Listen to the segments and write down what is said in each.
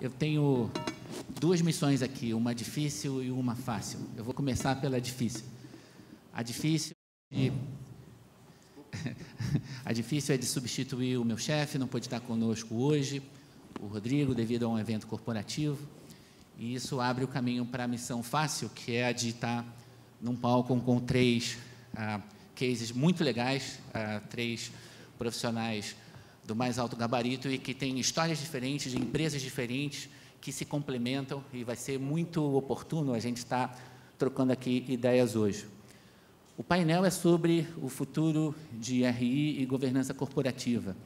Eu tenho duas missões aqui, uma difícil e uma fácil. Eu vou começar pela difícil. A difícil é a difícil é de substituir o meu chefe, não pode estar conosco hoje, o Rodrigo, devido a um evento corporativo. E isso abre o caminho para a missão fácil, que é a de estar num palco com três ah, cases muito legais, ah, três profissionais do mais alto gabarito e que tem histórias diferentes, de empresas diferentes que se complementam e vai ser muito oportuno a gente estar tá trocando aqui ideias hoje. O painel é sobre o futuro de RI e governança corporativa.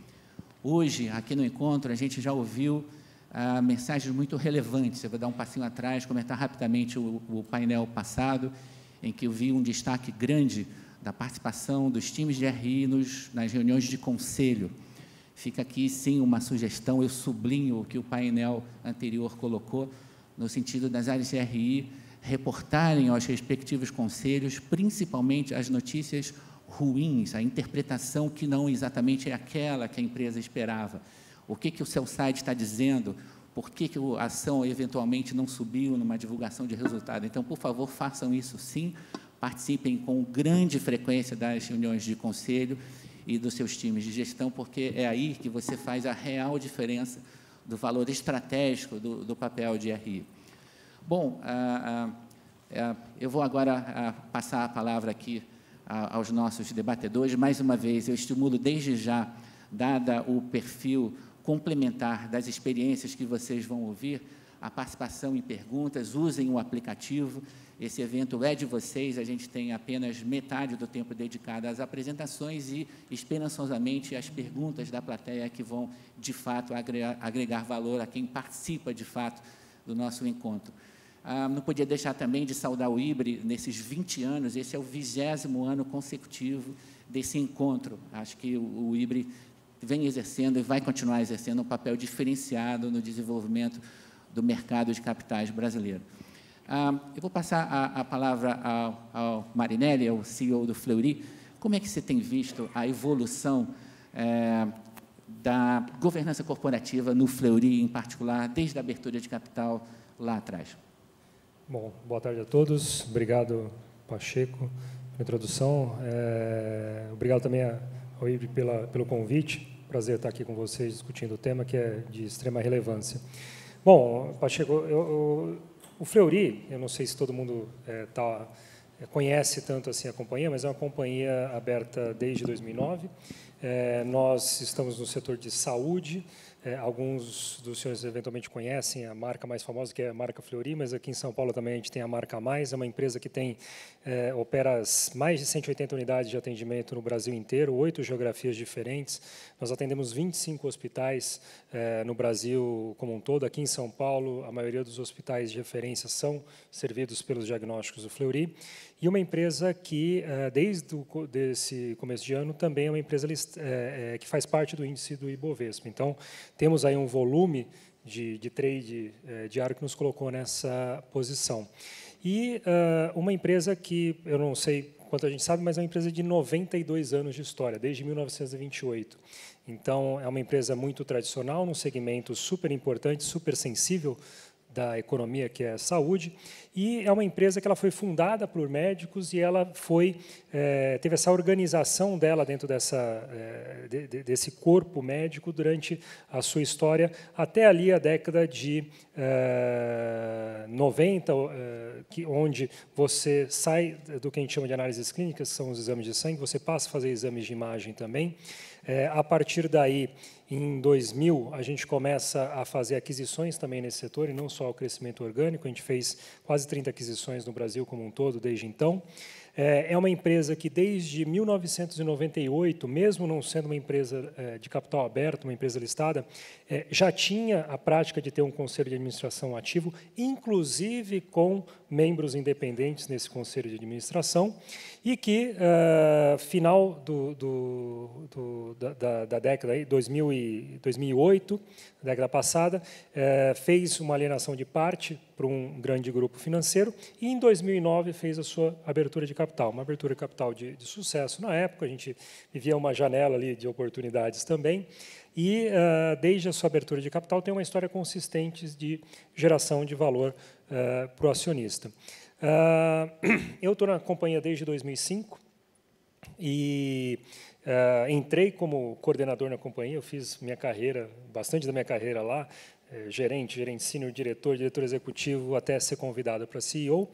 Hoje, aqui no encontro, a gente já ouviu ah, mensagens muito relevantes. Eu vou dar um passinho atrás, comentar rapidamente o, o painel passado, em que eu vi um destaque grande da participação dos times de RI nos, nas reuniões de conselho. Fica aqui, sim, uma sugestão, eu sublinho o que o painel anterior colocou, no sentido das áreas reportarem aos respectivos conselhos, principalmente as notícias ruins, a interpretação que não exatamente é aquela que a empresa esperava. O que, que o seu site está dizendo? Por que, que a ação eventualmente não subiu numa divulgação de resultado? Então, por favor, façam isso sim, participem com grande frequência das reuniões de conselho e dos seus times de gestão, porque é aí que você faz a real diferença do valor estratégico do, do papel de RI. Bom, ah, ah, ah, eu vou agora ah, passar a palavra aqui ah, aos nossos debatedores. Mais uma vez, eu estimulo desde já, dada o perfil complementar das experiências que vocês vão ouvir, a participação em perguntas, usem o aplicativo. Esse evento é de vocês, a gente tem apenas metade do tempo dedicado às apresentações e, esperançosamente, às perguntas da plateia que vão, de fato, agregar, valor a quem participa, de fato, do nosso encontro. Ah, não podia deixar também de saudar o IBRE nesses 20 anos, esse é o vigésimo ano consecutivo desse encontro. Acho que o, o IBRE vem exercendo e vai continuar exercendo um papel diferenciado no desenvolvimento do mercado de capitais brasileiro. Ah, eu vou passar a, a palavra ao, ao, Marinelli, ao CEO do Fleury. Como é que você tem visto a evolução é, da governança corporativa no Fleury, em particular, desde a abertura de capital lá atrás? Bom, boa tarde a todos. Obrigado, Pacheco, pela introdução. É, obrigado também ao Ibe pela, pelo convite. Prazer estar aqui com vocês discutindo o tema que é de extrema relevância. Bom, Pacheco, eu, eu o Fleury, eu não sei se todo mundo é, tá, eh, conhece tanto assim a companhia, mas é uma companhia aberta desde 2009. É, eh, nós estamos no setor de saúde, é, alguns dos senhores eventualmente conhecem a marca mais famosa, que é a marca Fleury, mas aqui em São Paulo também a gente tem a marca Mais, é uma empresa que tem é, opera mais de 180 unidades de atendimento no Brasil inteiro, oito geografias diferentes. Nós atendemos 25 hospitais é, no Brasil como um todo. Aqui em São Paulo, a maioria dos hospitais de referência são servidos pelos diagnósticos do Fleury. E uma empresa que, eh, desde esse começo de ano, também é uma empresa eh, eh, que faz parte do índice do Ibovespa. Então, temos aí um volume de, de trade diário que nos colocou nessa posição. E uma empresa que, eu não sei quanto a gente sabe, mas é uma empresa de 92 anos de história, desde 1928. Então, é uma empresa muito tradicional, num segmento super importante, super sensível da economia, que é saúde, e é uma empresa que ela foi fundada por médicos e ela foi é, teve essa organização dela dentro dessa, é, de, de, desse corpo médico durante a sua história até ali a década de é, eh, 90, que, onde você sai do que a gente chama de análises clínicas, que são os exames de sangue, você passa a fazer exames de imagem também. É, a partir daí, em 2000, a gente começa a fazer aquisições também nesse setor, e não só o crescimento orgânico, a gente fez quase 30 aquisições no Brasil como um todo desde então. É, é uma empresa que, desde 1998, mesmo não sendo uma empresa é, de capital aberto, uma empresa listada, é, já tinha a prática de ter um conselho de administração ativo, inclusive com membros independentes nesse conselho de administração, e que, final do, do, do, da, da, década, de 2008, década passada, fez uma alienação de parte para um grande grupo financeiro e em 2009 fez a sua abertura de capital, uma abertura de capital de, de sucesso na época. A gente vivia uma janela ali de oportunidades também e uh, desde a sua abertura de capital tem uma história consistente de geração de valor uh, ah, para o acionista. Uh, eu estou na companhia desde 2005 e Uh, entrei como coordenador na companhia, eu fiz minha carreira, bastante da minha carreira lá, é, gerente, gerente senior, diretor, diretor executivo, até ser convidado para CEO.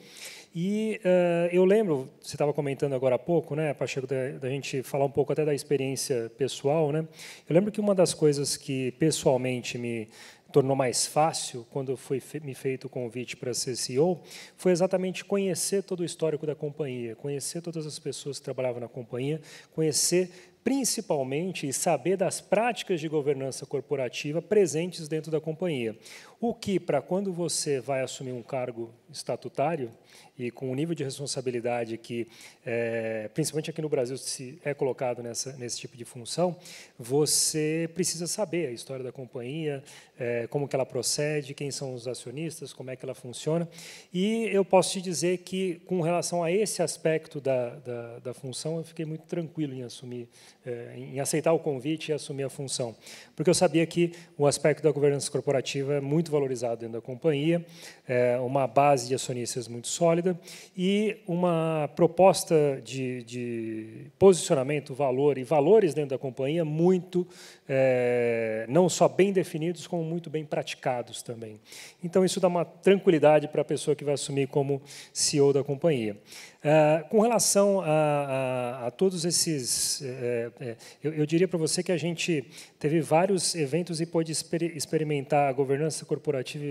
E uh, eu lembro, você estava comentando agora há pouco, né, Pacheco, da, da, gente falar um pouco até da experiência pessoal. Né? Eu lembro que uma das coisas que pessoalmente me tornou mais fácil quando foi me feito o convite para ser CEO foi exatamente conhecer todo o histórico da companhia, conhecer todas as pessoas que trabalhavam na companhia, conhecer principalmente saber das práticas de governança corporativa presentes dentro da companhia. O que, para quando você vai assumir um cargo estatutário e com o nível de responsabilidade que, é, principalmente aqui no Brasil, se é colocado nessa, nesse tipo de função, você precisa saber a história da companhia, é, como que ela procede, quem são os acionistas, como é que ela funciona. E eu posso te dizer que, com relação a esse aspecto da, da, da função, eu fiquei muito tranquilo em assumir, é, em aceitar o convite e assumir a função, porque eu sabia que o aspecto da governança corporativa é muito muito valorizado dentro da companhia, é, uma base de acionistas muito sólida e uma proposta de, de posicionamento, valor e valores dentro da companhia muito é, não só bem definidos, como muito bem praticados também. Então, isso dá uma tranquilidade para a pessoa que vai assumir como CEO da companhia. É, com relação a, a, a todos esses, é, é, eu, eu, diria para você que a gente teve vários eventos e pôde exper experimentar a governança corporativa e,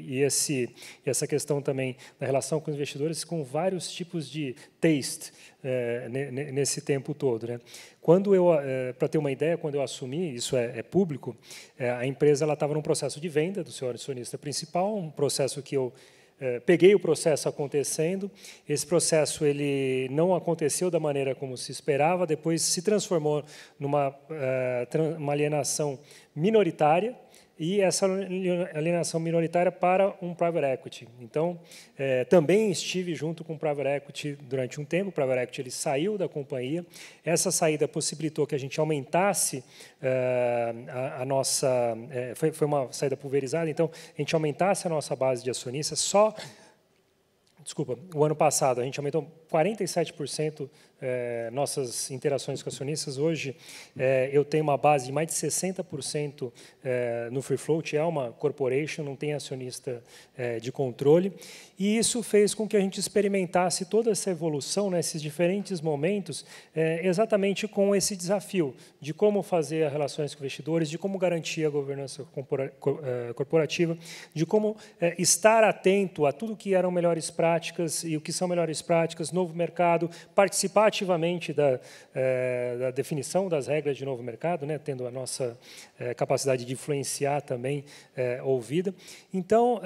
e, e, esse, e essa questão também da relação com os investidores com vários tipos de taste, é, nesse tempo todo. Né? Quando eu, é, para ter uma ideia, quando eu assumi, isso é, é público, a empresa estava num processo de venda do seu acionista principal, um processo que eu peguei o processo acontecendo. Esse processo ele não aconteceu da maneira como se esperava. Depois se transformou numa uma alienação minoritária e essa alienação minoritária para um private equity. Então, é, também estive junto com o private equity durante um tempo, o private equity ele saiu da companhia, essa saída possibilitou que a gente aumentasse é, a, a, nossa, é, foi, foi uma saída pulverizada, então a gente aumentasse a nossa base de acionistas, só, desculpa, o ano passado a gente aumentou 47% é, nossas interações com acionistas. Hoje, é, eu tenho uma base de mais de 60% é, no Free Float, é uma corporation, não tem acionista é, de controle. E isso fez com que a gente experimentasse toda essa evolução, nesses né, diferentes momentos, é, exatamente com esse desafio de como fazer relações com investidores, de como garantir a governança é, corporativa, de como estar atento a tudo que eram melhores práticas e o que são melhores práticas no novo mercado, participar ativamente da, é, da definição das regras de novo mercado, né, tendo a nossa é, capacidade de influenciar também eh, ouvida. Então,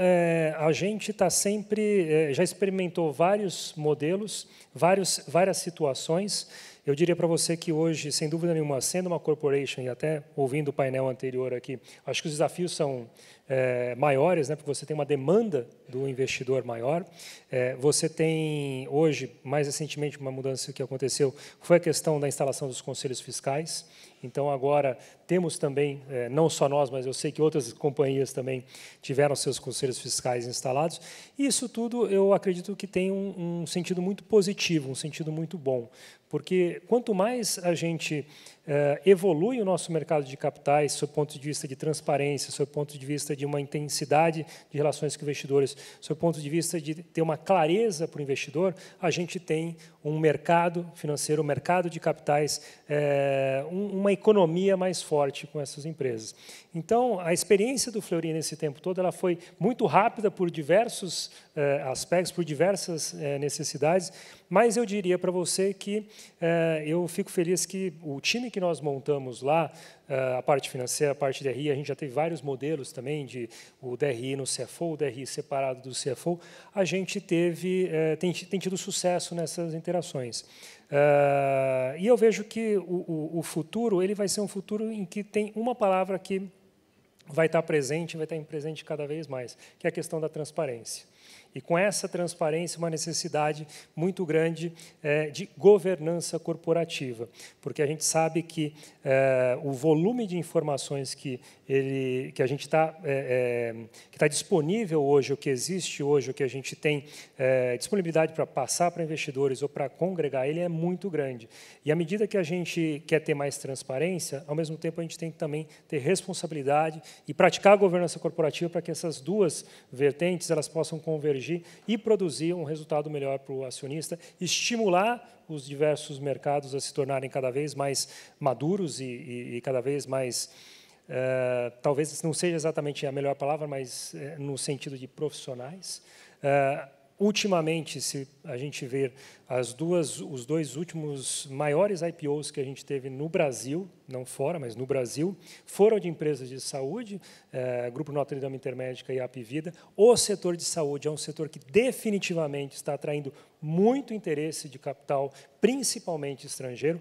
a gente está sempre, já experimentou vários modelos, vários, várias situações. Eu diria para você que hoje, sem dúvida nenhuma, sendo uma corporation e até ouvindo o painel anterior aqui, acho que os desafios são é, maiores, né, porque você tem uma demanda do investidor maior. É, você tem, hoje, mais recentemente, uma mudança que aconteceu foi a questão da instalação dos conselhos fiscais. Então, agora, temos também, é, não só nós, mas eu sei que outras companhias também tiveram seus conselhos fiscais instalados. E isso tudo, eu acredito que tem um, um sentido muito positivo, um sentido muito bom. Porque quanto mais a gente eh, evolui o nosso mercado de capitais, sob o ponto de vista de transparência, sob o ponto de vista de uma intensidade de relações com investidores, sob o ponto de vista de ter uma clareza para o investidor, a gente tem um mercado financeiro, um mercado de capitais, é, um, uma economia mais forte com essas empresas. Então, a experiência do Fleury nesse tempo todo ela foi muito rápida por diversos é, aspectos, por diversas é, necessidades, mas eu diria para você que eu fico feliz que o time que nós montamos lá ah, a parte financeira, a parte DRI, a gente já teve vários modelos também de o DRI no CFO, o DRI separado do CFO, a gente teve, eh, tem, tem tido sucesso nessas interações. Ah, e eu vejo que o, o, o, futuro ele vai ser um futuro em que tem uma palavra que vai estar presente, vai estar presente cada vez mais, que é a questão da transparência e com essa transparência, uma necessidade muito grande é, de governança corporativa, porque a gente sabe que é, o volume de informações que, ele, que a gente está é, é, que tá disponível hoje, o que existe hoje, o que a gente tem é, disponibilidade para passar para investidores ou para congregar, ele é muito grande. E à medida que a gente quer ter mais transparência, ao mesmo tempo a gente tem que também ter responsabilidade e praticar a governança corporativa para que essas duas vertentes elas possam convergir corrigir e produzir um resultado melhor para o acionista, estimular os diversos mercados a se tornarem cada vez mais maduros e, e, e cada vez mais. Uh, talvez não seja exatamente a melhor palavra, mas uh, no sentido de profissionais. Uh, ultimamente, se a gente ver as duas, os dois últimos maiores IPOs que a gente teve no Brasil, não fora, mas no Brasil, foram de empresas de saúde, é, Grupo Notre Dame Intermédica e Apivida. O setor de saúde é um setor que definitivamente está atraindo muito interesse de capital, principalmente estrangeiro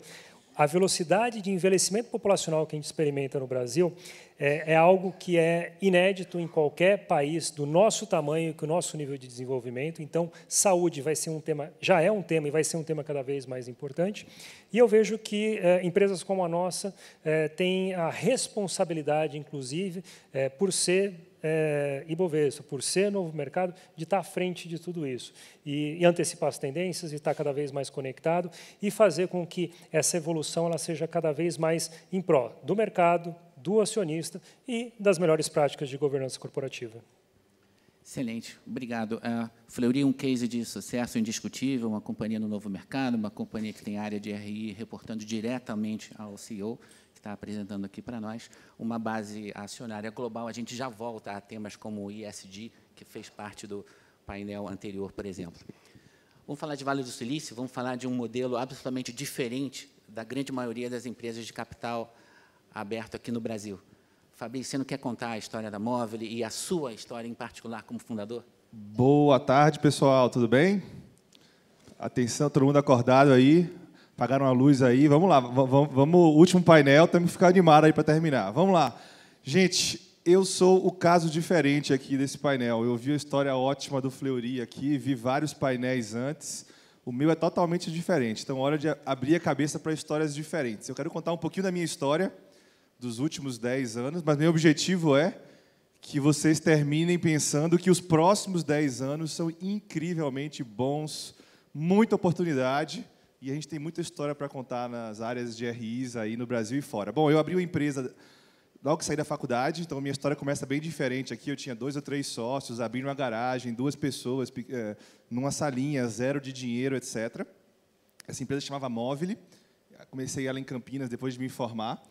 a velocidade de envelhecimento populacional que a gente experimenta no Brasil é, é, algo que é inédito em qualquer país do nosso tamanho, com o nosso nível de desenvolvimento. Então, saúde vai ser um tema, já é um tema e vai ser um tema cada vez mais importante. E eu vejo que é, empresas como a nossa é, têm a responsabilidade, inclusive, é, por ser é, Ibovespa, por ser novo mercado, de estar à frente de tudo isso e, e antecipar as tendências e estar cada vez mais conectado e fazer com que essa evolução ela seja cada vez mais em pró do mercado, do acionista e das melhores práticas de governança corporativa. Excelente, obrigado. A ah, Fleury um case de sucesso indiscutível, uma companhia no novo mercado, uma companhia que tem área de RI reportando diretamente ao CEO está apresentando aqui para nós uma base acionária global. A gente já volta a temas como o ISD, que fez parte do painel anterior, por exemplo. Vamos falar de Vale do Silício, vamos falar de um modelo absolutamente diferente da grande maioria das empresas de capital aberto aqui no Brasil. Fabrício, você não quer contar a história da Móvel e a sua história em particular como fundador? Boa tarde, pessoal, tudo bem? Atenção, todo mundo acordado aí. Pagaram a luz aí. Vamos lá, vamos, vamos último painel, temos que ficar animado aí para terminar. Vamos lá. Gente, eu sou o caso diferente aqui desse painel. Eu vi a história ótima do Fleury aqui, vi vários painéis antes. O meu é totalmente diferente. Então, hora de abrir a cabeça para histórias diferentes. Eu quero contar um pouquinho da minha história dos últimos 10 anos, mas meu objetivo é que vocês terminem pensando que os próximos 10 anos são incrivelmente bons, muita oportunidade e a gente tem muita história para contar nas áreas de RIs aí no Brasil e fora. Bom, eu abri uma empresa logo que saí da faculdade, então minha história começa bem diferente aqui. Eu tinha dois ou três sócios, abri uma garagem, duas pessoas, é, numa salinha, zero de dinheiro, etc. Essa empresa chamava Móvel. Comecei ela em Campinas depois de me formar.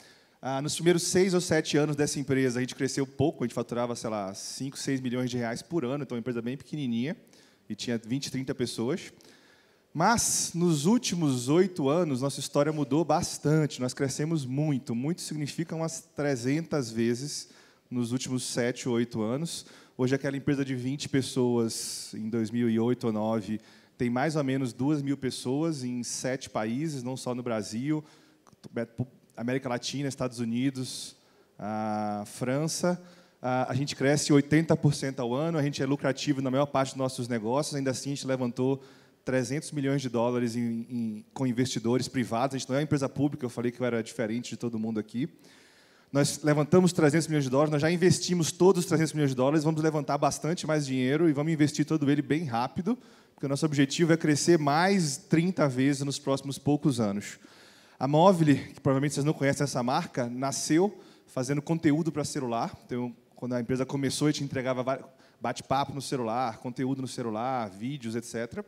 Ah, nos primeiros seis ou sete anos dessa empresa, a gente cresceu pouco, a gente faturava, sei lá, cinco, seis milhões de reais por ano, então uma empresa bem pequenininha, e tinha 20, 30 pessoas. Mas nos últimos oito anos, nossa história mudou bastante, nós crescemos muito. Muito significa umas 300 vezes nos últimos sete, ou oito anos. Hoje, aquela empresa de 20 pessoas, em 2008 ou 2009, tem mais ou menos duas mil pessoas em sete países, não só no Brasil, é, América Latina, Estados Unidos, a França. A gente cresce 80% ao ano, a gente é lucrativo na maior parte dos nossos negócios, ainda assim a gente levantou 300 milhões de dólares em, em, com investidores privados. A gente não é uma empresa pública, eu falei que eu era diferente de todo mundo aqui. Nós levantamos 300 milhões de dólares, nós já investimos todos os 300 milhões de dólares, vamos levantar bastante mais dinheiro e vamos investir todo ele bem rápido, porque o nosso objetivo é crescer mais 30 vezes nos próximos poucos anos. A Mobile, que provavelmente vocês não conhecem essa marca, nasceu fazendo conteúdo para celular. Então, quando a empresa começou, a gente entregava bate-papo no celular, conteúdo no celular, vídeos, etc.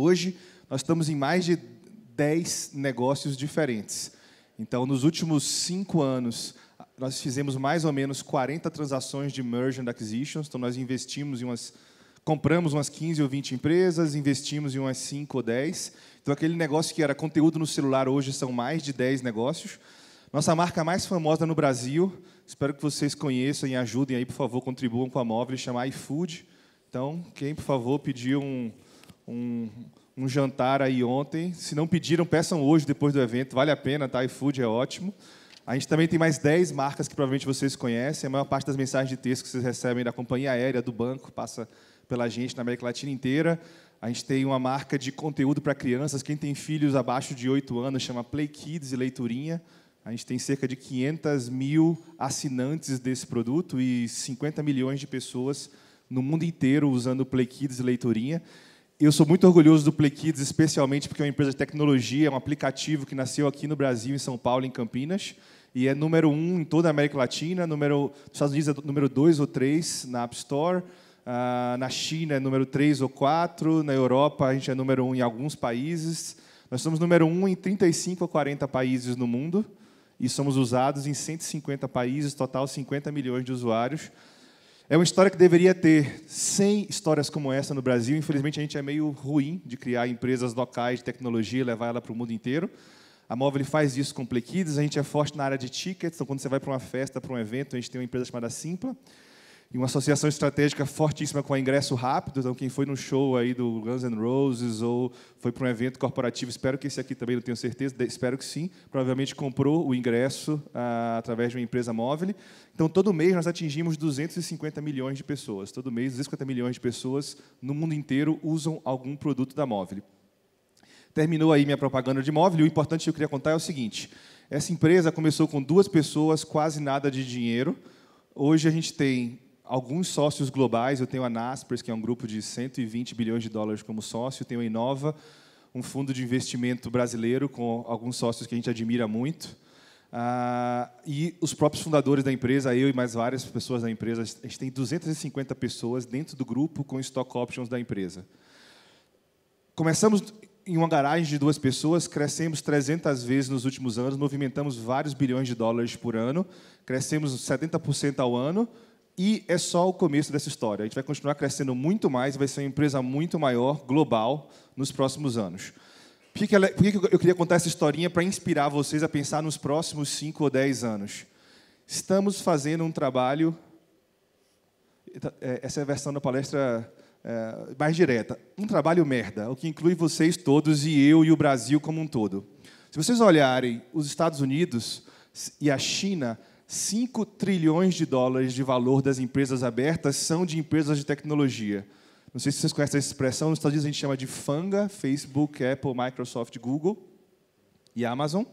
Hoje, nós estamos em mais de 10 negócios diferentes. Então, nos últimos cinco anos, nós fizemos mais ou menos 40 transações de merger and acquisitions. Então, nós investimos em umas. Compramos umas 15 ou 20 empresas, investimos em umas 5 ou 10. Então, aquele negócio que era conteúdo no celular, hoje são mais de 10 negócios. Nossa marca mais famosa no Brasil, espero que vocês conheçam e ajudem aí, por favor, contribuam com a móvel, chama iFood. Então, quem, por favor, pediu um, um, um jantar aí ontem. Se não pediram, peçam hoje, depois do evento. Vale a pena, tá? iFood é ótimo. A gente também tem mais 10 marcas que provavelmente vocês conhecem. A maior parte das mensagens de texto que vocês recebem da companhia aérea, do banco, passa pela gente na América Latina inteira. A gente tem uma marca de conteúdo para crianças. Quem tem filhos abaixo de 8 anos chama Play Kids e Leiturinha. A gente tem cerca de 500 mil assinantes desse produto e 50 milhões de pessoas no mundo inteiro usando Play Kids e Leiturinha. Eu sou muito orgulhoso do Play Kids, especialmente porque é uma empresa de tecnologia, é um aplicativo que nasceu aqui no Brasil, em São Paulo, em Campinas, e é número um em toda a América Latina, número, nos Estados Unidos é número dois ou três na App Store, uh, na China é número três ou quatro, na Europa a gente é número um em alguns países, nós somos número um em 35 a 40 países no mundo, e somos usados em 150 países, total 50 milhões de usuários, é uma história que deveria ter 100 histórias como essa no Brasil. Infelizmente, a gente é meio ruim de criar empresas locais de tecnologia e levar ela para o mundo inteiro. A Móvel faz isso com Plequides. A gente é forte na área de tickets. Então, quando você vai para uma festa, para um evento, a gente tem uma empresa chamada Simpla e uma associação estratégica fortíssima com Ingresso Rápido. Então, quem foi no show aí do Guns N' Roses ou foi para um evento corporativo, espero que esse aqui também, não tenho certeza, espero que sim, provavelmente comprou o ingresso ah, através de uma empresa móvel. Então, todo mês nós atingimos 250 milhões de pessoas. Todo mês, 250 milhões de pessoas no mundo inteiro usam algum produto da móvel. Terminou aí minha propaganda de móvel. o importante que eu queria contar é o seguinte: essa empresa começou com duas pessoas, quase nada de dinheiro. Hoje a gente tem alguns sócios globais. Eu tenho a Naspers, que é um grupo de 120 bilhões de dólares como sócio. Tenho a Inova, um fundo de investimento brasileiro com alguns sócios que a gente admira muito. Ah, e os próprios fundadores da empresa, eu e mais várias pessoas da empresa, a gente tem 250 pessoas dentro do grupo com stock options da empresa. Começamos em uma garagem de duas pessoas, crescemos 300 vezes nos últimos anos, movimentamos vários bilhões de dólares por ano, crescemos 70% ao ano, e é só o começo dessa história. A gente vai continuar crescendo muito mais, vai ser uma empresa muito maior, global, nos próximos anos. Por que, ela, é, por que eu queria contar essa historinha para inspirar vocês a pensar nos próximos 5 ou 10 anos? Estamos fazendo um trabalho. É, essa é a versão da palestra é, mais direta. Um trabalho merda, o que inclui vocês todos e eu e o Brasil como um todo. Se vocês olharem os Estados Unidos e a China, 5 trilhões de dólares de valor das empresas abertas são de empresas de tecnologia. Não sei se vocês conhecem essa expressão, nos Estados Unidos a gente chama de FANGA, Facebook, Apple, Microsoft, Google e Amazon.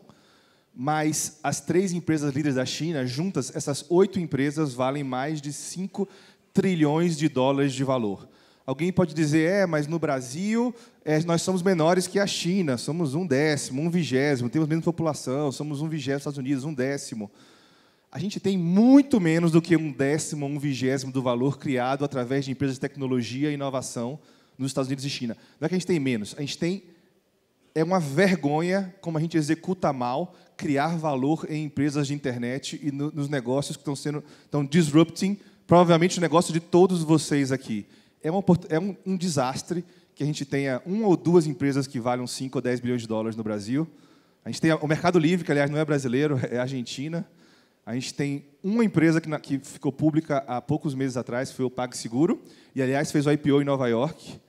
Mas as três empresas líderes da China, juntas, essas oito empresas valem mais de 5 trilhões de dólares de valor. Alguém pode dizer, é, mas no Brasil é, nós somos menores que a China, somos um décimo, um vigésimo, temos menos população, somos um vigésimo dos Estados Unidos, um décimo a gente tem muito menos do que um décimo, um vigésimo do valor criado através de empresas de tecnologia e inovação nos Estados Unidos e China. Não é que a gente tem menos, a gente tem. É uma vergonha como a gente executa mal criar valor em empresas de internet e no, nos negócios que estão sendo. tão disrupting, provavelmente, o negócio de todos vocês aqui. É, uma, é um, um desastre que a gente tenha uma ou duas empresas que valham 5 ou 10 bilhões de dólares no Brasil. A gente tem o Mercado Livre, que aliás não é brasileiro, é argentina. A gente tem uma empresa que, na, que ficou pública há poucos meses atrás, foi o PagSeguro, e, aliás, fez o IPO em Nova York.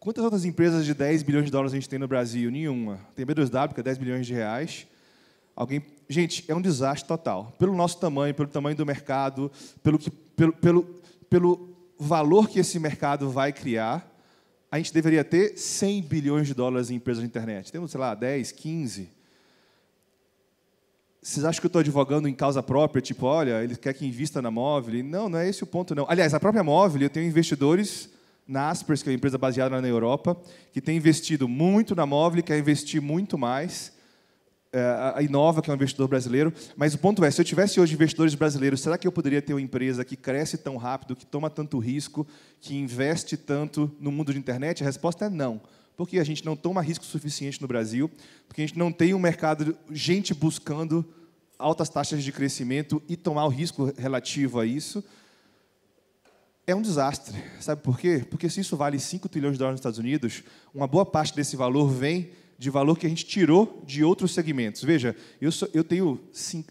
Quantas outras empresas de 10 bilhões de dólares a gente tem no Brasil? Nenhuma. Tem B2W, que é 10 bilhões de reais. Alguém... Gente, é um desastre total. Pelo nosso tamanho, pelo tamanho do mercado, pelo, que, pelo, pelo, pelo valor que esse mercado vai criar, a gente deveria ter 100 bilhões de dólares em empresas de internet. Temos, sei lá, 10, 15 vocês acham que eu estou advogando em causa própria, tipo, olha, ele quer que invista na móvel? Não, não é esse o ponto, não. Aliás, a própria móvel, eu tenho investidores na Aspers, que é uma empresa baseada na Europa, que tem investido muito na móvel, e quer investir muito mais. É, a Inova, que é um investidor brasileiro. Mas o ponto é, se eu tivesse hoje investidores brasileiros, será que eu poderia ter uma empresa que cresce tão rápido, que toma tanto risco, que investe tanto no mundo de internet? A resposta é Não porque a gente não toma risco suficiente no Brasil, porque a gente não tem um mercado, gente buscando altas taxas de crescimento e tomar o risco relativo a isso, é um desastre. Sabe por quê? Porque se isso vale 5 trilhões de dólares nos Estados Unidos, uma boa parte desse valor vem de valor que a gente tirou de outros segmentos. Veja, eu, sou, eu, tenho,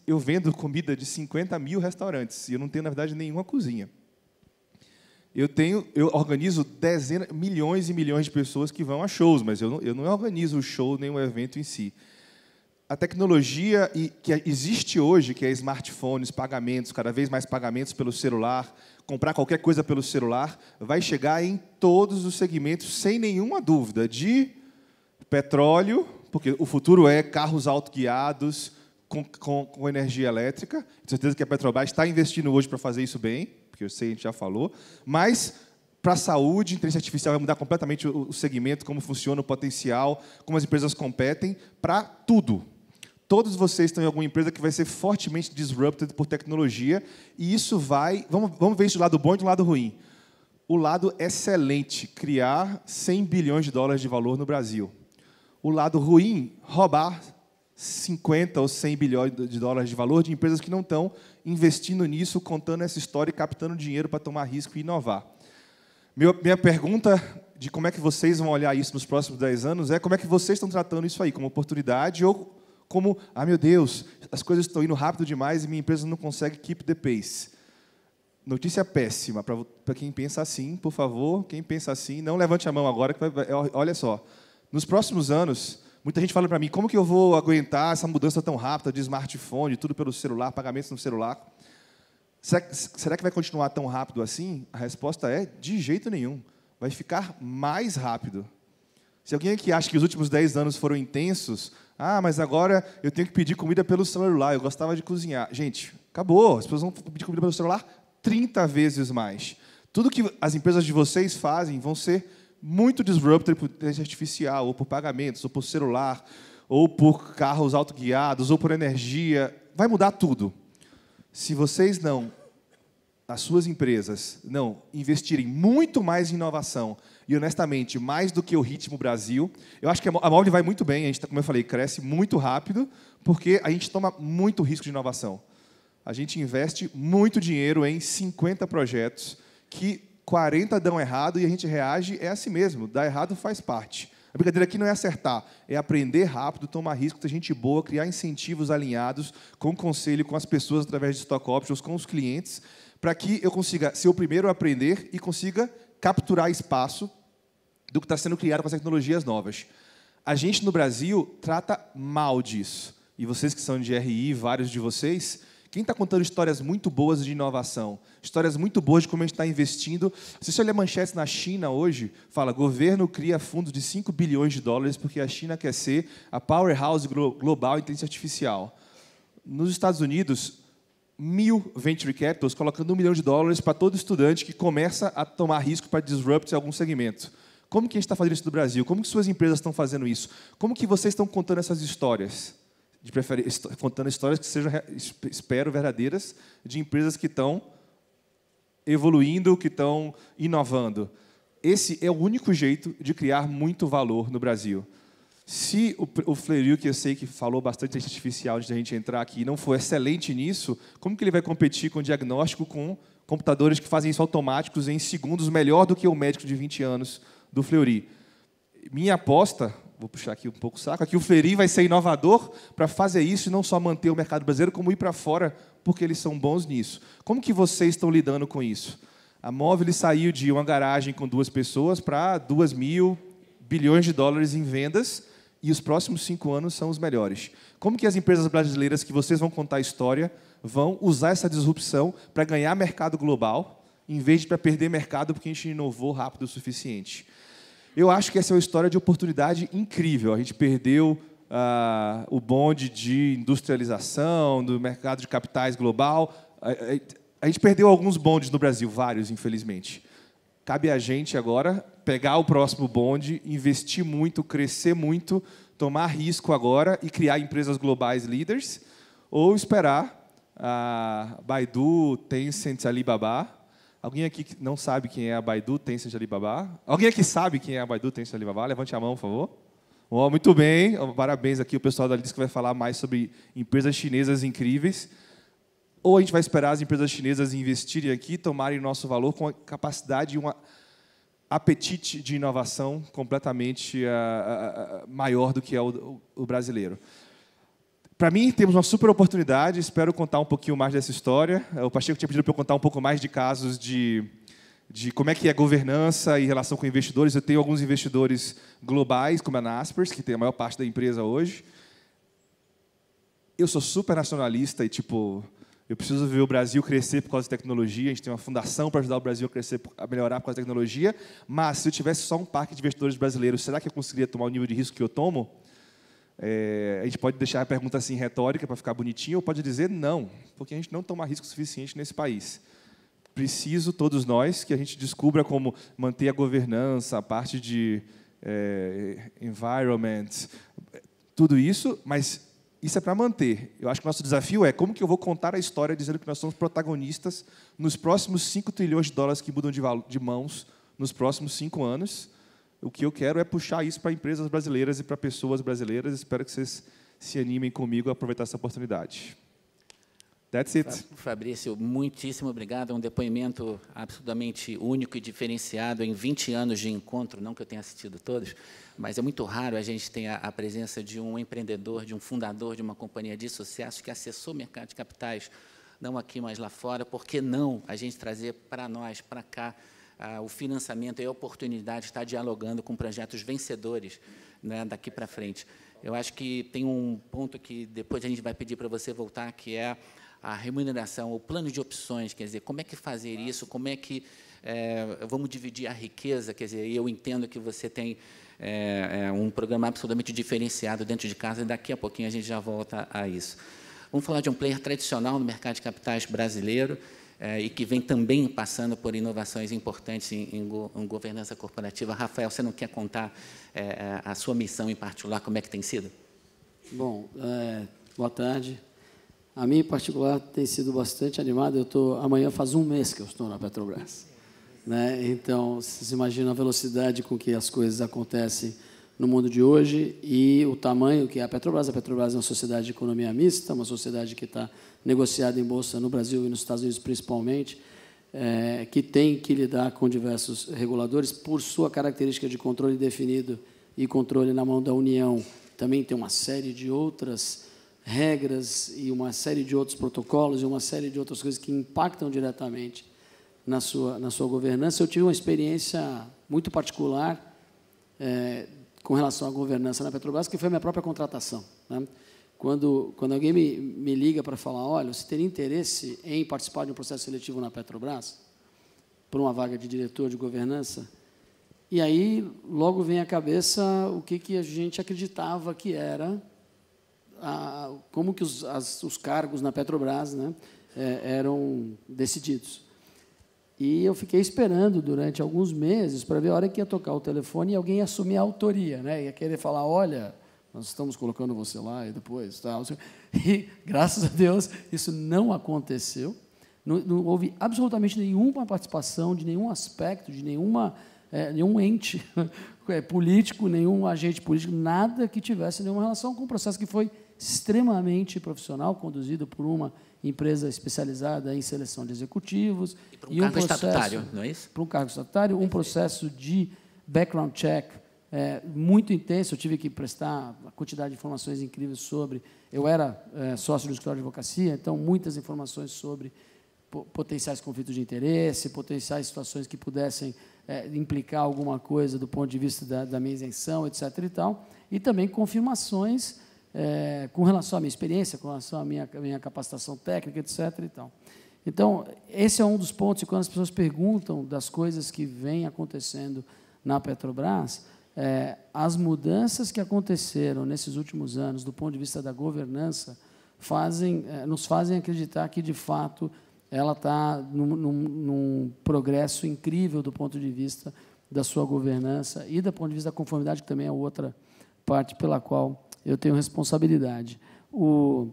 eu vendo comida de 50 mil restaurantes e eu não tenho, na verdade, nenhuma cozinha eu tenho, eu organizo dezenas, milhões e milhões de pessoas que vão a shows, mas eu não, eu não organizo o show nem o evento em si. A tecnologia que existe hoje, que é smartphones, pagamentos, cada vez mais pagamentos pelo celular, comprar qualquer coisa pelo celular, vai chegar em todos os segmentos, sem nenhuma dúvida, de petróleo, porque o futuro é carros autoguiados com, com, com energia elétrica. Tenho certeza que a Petrobras está investindo hoje para fazer isso bem que eu sei, a gente já falou, mas para a saúde, inteligência artificial vai mudar completamente o, o segmento, como funciona o potencial, como as empresas competem, para tudo. Todos vocês estão em alguma empresa que vai ser fortemente disrupted por tecnologia, e isso vai. Vamos, vamos ver isso do lado bom e do lado ruim. O lado excelente, criar 100 bilhões de dólares de valor no Brasil. O lado ruim, roubar 50 ou 100 bilhões de dólares de valor de empresas que não estão investindo nisso, contando essa história e captando dinheiro para tomar risco e inovar. minha pergunta de como é que vocês vão olhar isso nos próximos 10 anos é como é que vocês estão tratando isso aí, como oportunidade ou como, ah, meu Deus, as coisas estão indo rápido demais e minha empresa não consegue keep the pace. Notícia péssima para quem pensa assim, por favor. Quem pensa assim, não levante a mão agora. Vai, olha só, nos próximos anos, Muita gente fala para mim, como que eu vou aguentar essa mudança tão rápida de smartphone, tudo pelo celular, pagamentos no celular? Será, será que vai continuar tão rápido assim? A resposta é, de jeito nenhum. Vai ficar mais rápido. Se alguém aqui acha que os últimos 10 anos foram intensos, ah, mas agora eu tenho que pedir comida pelo celular, eu gostava de cozinhar. Gente, acabou. As pessoas vão pedir comida pelo celular 30 vezes mais. Tudo que as empresas de vocês fazem vão ser muito disruptor por inteligência artificial, ou por pagamentos, ou por celular, ou por carros autoguiados, ou por energia. Vai mudar tudo. Se vocês não, as suas empresas, não investirem muito mais em inovação e, honestamente, mais do que o ritmo Brasil, eu acho que a Mobile vai muito bem, a gente, tá, como eu falei, cresce muito rápido, porque a gente toma muito risco de inovação. A gente investe muito dinheiro em 50 projetos que 40 dão errado e a gente reage, é assim mesmo, dar errado faz parte. A brincadeira aqui não é acertar, é aprender rápido, tomar risco, ter gente boa, criar incentivos alinhados com o conselho, com as pessoas através de stock options, com os clientes, para que eu consiga ser o primeiro a aprender e consiga capturar espaço do que está sendo criado com as tecnologias novas. A gente no Brasil trata mal disso. E vocês que são de RI, vários de vocês, quem está contando histórias muito boas de inovação? Histórias muito boas de como a gente está investindo. Se você olhar manchetes na China hoje, fala: governo cria fundos de 5 bilhões de dólares porque a China quer ser a powerhouse global em inteligência artificial. Nos Estados Unidos, mil venture capitals colocando um milhão de dólares para todo estudante que começa a tomar risco para disrupt algum segmento. Como que a gente está fazendo isso no Brasil? Como que suas empresas estão fazendo isso? Como que vocês estão contando essas histórias? de contando histórias que sejam, espero, verdadeiras, de empresas que estão evoluindo, que estão inovando. Esse é o único jeito de criar muito valor no Brasil. Se o, Fleury, que eu sei que falou bastante de artificial antes da gente entrar aqui, não for excelente nisso, como que ele vai competir com diagnóstico com computadores que fazem isso automáticos em segundos melhor do que o médico de 20 anos do Fleury? Minha aposta, vou puxar aqui um pouco o saco, aqui o Ferim vai ser inovador para fazer isso e não só manter o mercado brasileiro, como ir para fora, porque eles são bons nisso. Como que vocês estão lidando com isso? A Móvel saiu de uma garagem com duas pessoas para 2 mil bilhões de dólares em vendas e os próximos cinco anos são os melhores. Como que as empresas brasileiras que vocês vão contar a história vão usar essa disrupção para ganhar mercado global, em vez de para perder mercado porque a gente inovou rápido o suficiente? Eu acho que essa é uma história de oportunidade incrível. A gente perdeu uh, o bonde de industrialização, do mercado de capitais global. A, gente perdeu alguns bondes no Brasil, vários, infelizmente. Cabe a gente agora pegar o próximo bonde, investir muito, crescer muito, tomar risco agora e criar empresas globais líderes, ou esperar a ah, Baidu, Tencent, Alibaba Alguém aqui que não sabe quem é a Baidu Tencent Alibaba? Alguém aqui sabe quem é a Baidu Tencent Alibaba? Levante a mão, por favor. Oh, muito bem, parabéns aqui. O pessoal da Lidis que vai falar mais sobre empresas chinesas incríveis. Ou a gente vai esperar as empresas chinesas investirem aqui, tomarem nosso valor com a capacidade e um apetite de inovação completamente uh, uh, maior do que é o, o brasileiro. Para mim, temos uma super oportunidade, espero contar um pouquinho mais dessa história. O Pacheco tinha pedido para eu contar um pouco mais de casos de, de como é que é governança e relação com investidores. Eu tenho alguns investidores globais, como a Naspers, que tem a maior parte da empresa hoje. Eu sou super nacionalista e, tipo, eu preciso ver o Brasil crescer por causa da tecnologia. A gente tem uma fundação para ajudar o Brasil a crescer, a melhorar por causa da tecnologia. Mas se eu tivesse só um parque de investidores brasileiros, será que eu conseguiria tomar o nível de risco que eu tomo? É, a gente pode deixar a pergunta assim retórica para ficar bonitinho, ou pode dizer não, porque a gente não toma risco suficiente nesse país. Preciso, todos nós, que a gente descubra como manter a governança, a parte de é, environment, tudo isso, mas isso é para manter. Eu acho que o nosso desafio é como que eu vou contar a história dizendo que nós somos protagonistas nos próximos 5 trilhões de dólares que mudam de, de mãos nos próximos cinco anos, o que eu quero é puxar isso para empresas brasileiras e para pessoas brasileiras. Espero que vocês se animem comigo a aproveitar essa oportunidade. That's it. Fabrício, muitíssimo obrigado. É um depoimento absolutamente único e diferenciado em 20 anos de encontro, não que eu tenha assistido todos, mas é muito raro a gente ter a, a presença de um empreendedor, de um fundador de uma companhia de sucesso que acessou o mercado de capitais, não aqui, mas lá fora. Por que não a gente trazer para nós, para cá, ah, o financiamento e a oportunidade de estar dialogando com projetos vencedores né, daqui para frente. Eu acho que tem um ponto que depois a gente vai pedir para você voltar, que é a remuneração, o plano de opções, quer dizer, como é que fazer isso, como é que é, vamos dividir a riqueza, quer dizer, eu entendo que você tem é, é, um programa absolutamente diferenciado dentro de casa, e daqui a pouquinho a gente já volta a isso. Vamos falar de um player tradicional no mercado de capitais brasileiro, é, e que vem também passando por inovações importantes em, em, em governança corporativa. Rafael, você não quer contar é, é, a sua missão em particular, como é que tem sido? Bom, é, boa tarde. A minha, em particular, tem sido bastante animada. Eu tô, amanhã faz um mês que eu estou na Petrobras. Né? Então, vocês imaginam a velocidade com que as coisas acontecem no mundo de hoje e o tamanho que é a Petrobras. A Petrobras é uma sociedade de economia mista, uma sociedade que está negociado em bolsa no Brasil e nos Estados Unidos principalmente, é, que tem que lidar com diversos reguladores, por sua característica de controle definido e controle na mão da União, também tem uma série de outras regras e uma série de outros protocolos e uma série de outras coisas que impactam diretamente na sua, na sua governança. Eu tive uma experiência muito particular é, com relação à governança na Petrobras, que foi a minha própria contratação. Né? Quando, quando alguém me, me liga para falar, olha, você teria interesse em participar de um processo seletivo na Petrobras, por uma vaga de diretor de governança, e aí logo vem à cabeça o que, que a gente acreditava que era, a, como que os, as, os cargos na Petrobras né, é, eram decididos. E eu fiquei esperando durante alguns meses para ver a hora que ia tocar o telefone e alguém assumir a autoria, né? ia querer falar, olha, nós estamos colocando você lá e depois tal. Tá, e, graças a Deus, isso não aconteceu. Não, não houve absolutamente nenhuma participação de nenhum aspecto, de nenhuma, é, nenhum ente é, político, nenhum agente político, nada que tivesse nenhuma relação com o processo que foi extremamente profissional, conduzido por uma empresa especializada em seleção de executivos. E para um, e um cargo processo, estatutário, não é isso? Para um cargo estatutário, um processo de background check é, muito intenso, eu tive que prestar uma quantidade de informações incríveis sobre. Eu era é, sócio do escritório de advocacia, então muitas informações sobre potenciais conflitos de interesse, potenciais situações que pudessem é, implicar alguma coisa do ponto de vista da, da, minha isenção, etc. E, tal, e também confirmações é, com relação à minha experiência, com relação à minha, minha capacitação técnica, etc. E tal. Então, esse é um dos pontos, e quando as pessoas perguntam das coisas que vêm acontecendo na Petrobras, é, as mudanças que aconteceram nesses últimos anos, do ponto de vista da governança, fazem, é, nos fazem acreditar que, de fato, ela está num, num, num, progresso incrível do ponto de vista da sua governança e do ponto de vista da conformidade, que também é outra parte pela qual eu tenho responsabilidade. O,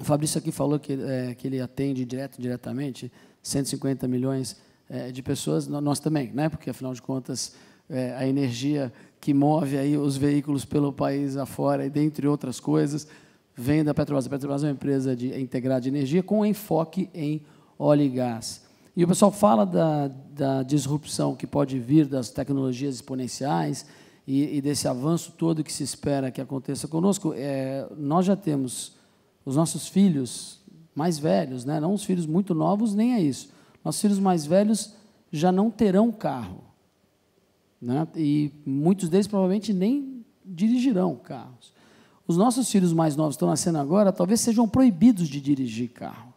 Fabrício aqui falou que, é, que ele atende direto diretamente 150 milhões é, de pessoas, nós também, né? porque, afinal de contas, é, a energia que move aí os veículos pelo país afora e dentre outras coisas, vem da Petrobras. A Petrobras é uma empresa de, é integrada de energia com enfoque em óleo e gás. E o pessoal fala da, da disrupção que pode vir das tecnologias exponenciais e, e desse avanço todo que se espera que aconteça conosco. É, nós já temos os nossos filhos mais velhos, né? não os filhos muito novos, nem é isso. Nossos filhos mais velhos já não terão carro. Né? E muitos deles provavelmente nem dirigirão carros. Os nossos filhos mais novos estão nascendo agora, talvez sejam proibidos de dirigir carro.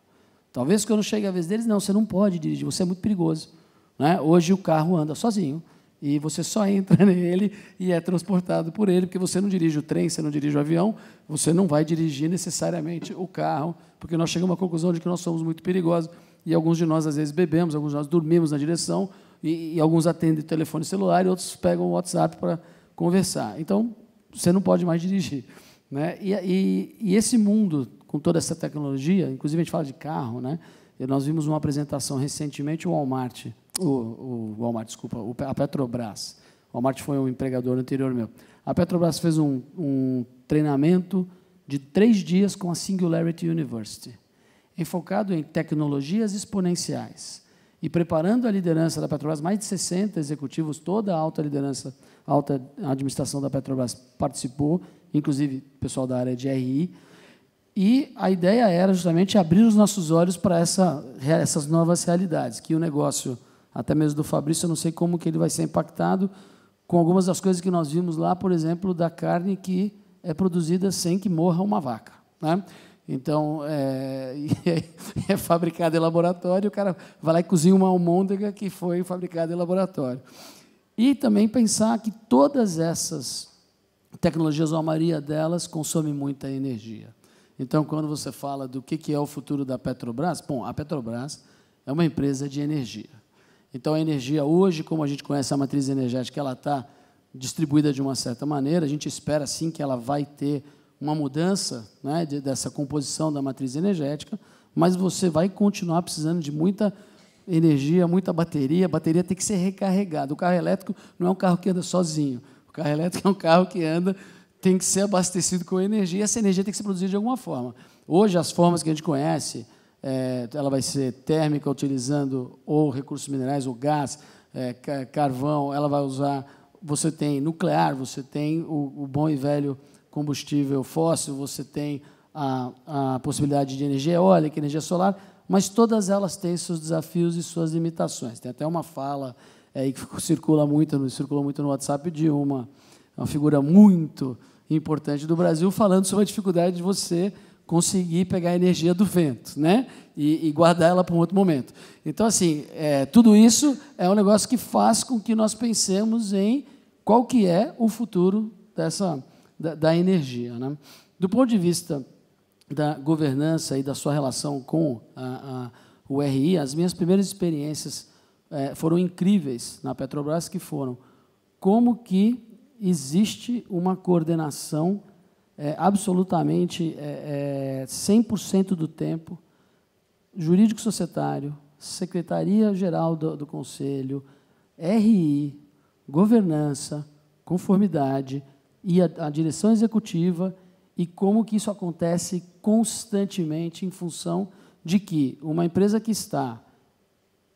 Talvez quando chegue a vez deles, não, você não pode dirigir, você é muito perigoso. Né? Hoje o carro anda sozinho e você só entra nele e é transportado por ele, porque você não dirige o trem, você não dirige o avião, você não vai dirigir necessariamente o carro, porque nós chegamos à conclusão de que nós somos muito perigosos e alguns de nós às vezes bebemos, alguns de nós dormimos na direção, e, e alguns atendem telefone celular e outros pegam o WhatsApp para conversar. Então, você não pode mais dirigir. Né? E, e, e, esse mundo, com toda essa tecnologia, inclusive a gente fala de carro, né? E nós vimos uma apresentação recentemente, o Walmart, o, o Walmart, desculpa, a Petrobras. O Walmart foi um empregador anterior meu. A Petrobras fez um, um treinamento de três dias com a Singularity University, enfocado em tecnologias exponenciais e preparando a liderança da Petrobras, mais de 60 executivos, toda a alta liderança, alta administração da Petrobras participou, inclusive pessoal da área de RI. E a ideia era justamente abrir os nossos olhos para essa, essas novas realidades, que o negócio, até mesmo do Fabrício, eu não sei como que ele vai ser impactado com algumas das coisas que nós vimos lá, por exemplo, da carne que é produzida sem que morra uma vaca. Né? Então, é, é, fabricado em laboratório, o cara vai lá e cozinha uma almôndega que foi fabricada em laboratório. E também pensar que todas essas tecnologias, a maioria delas, consome muita energia. Então, quando você fala do que é o futuro da Petrobras, bom, a Petrobras é uma empresa de energia. Então, a energia hoje, como a gente conhece a matriz energética, ela está distribuída de uma certa maneira. A gente espera, sim, que ela vai ter uma mudança né, de, dessa composição da matriz energética, mas você vai continuar precisando de muita energia, muita bateria. A bateria tem que ser recarregada. O carro elétrico não é um carro que anda sozinho. O carro elétrico é um carro que anda, tem que ser abastecido com energia. Essa energia tem que ser produzida de alguma forma. Hoje, as formas que a gente conhece, é, ela vai ser térmica, utilizando ou recursos minerais, ou gás, é, carvão, ela vai usar. Você tem nuclear, você tem o, o bom e velho combustível fóssil, você tem a, a possibilidade de energia eólica, energia solar, mas todas elas têm seus desafios e suas limitações. Tem até uma fala é, aí que circula muito, circula muito no WhatsApp de uma, uma figura muito importante do Brasil falando sobre a dificuldade de você conseguir pegar a energia do vento, né? E, e guardar ela para um outro momento. Então, assim, é, tudo isso é um negócio que faz com que nós pensemos em qual que é o futuro dessa da, da energia. Né? Do ponto de vista da governança e da sua relação com a, a, o RI, as minhas primeiras experiências é, foram incríveis na Petrobras, que foram como que existe uma coordenação é, absolutamente é, eh, 100% do tempo, jurídico societário, secretaria-geral do, do Conselho, RI, governança, conformidade, e a, a direção executiva e como que isso acontece constantemente em função de que uma empresa que está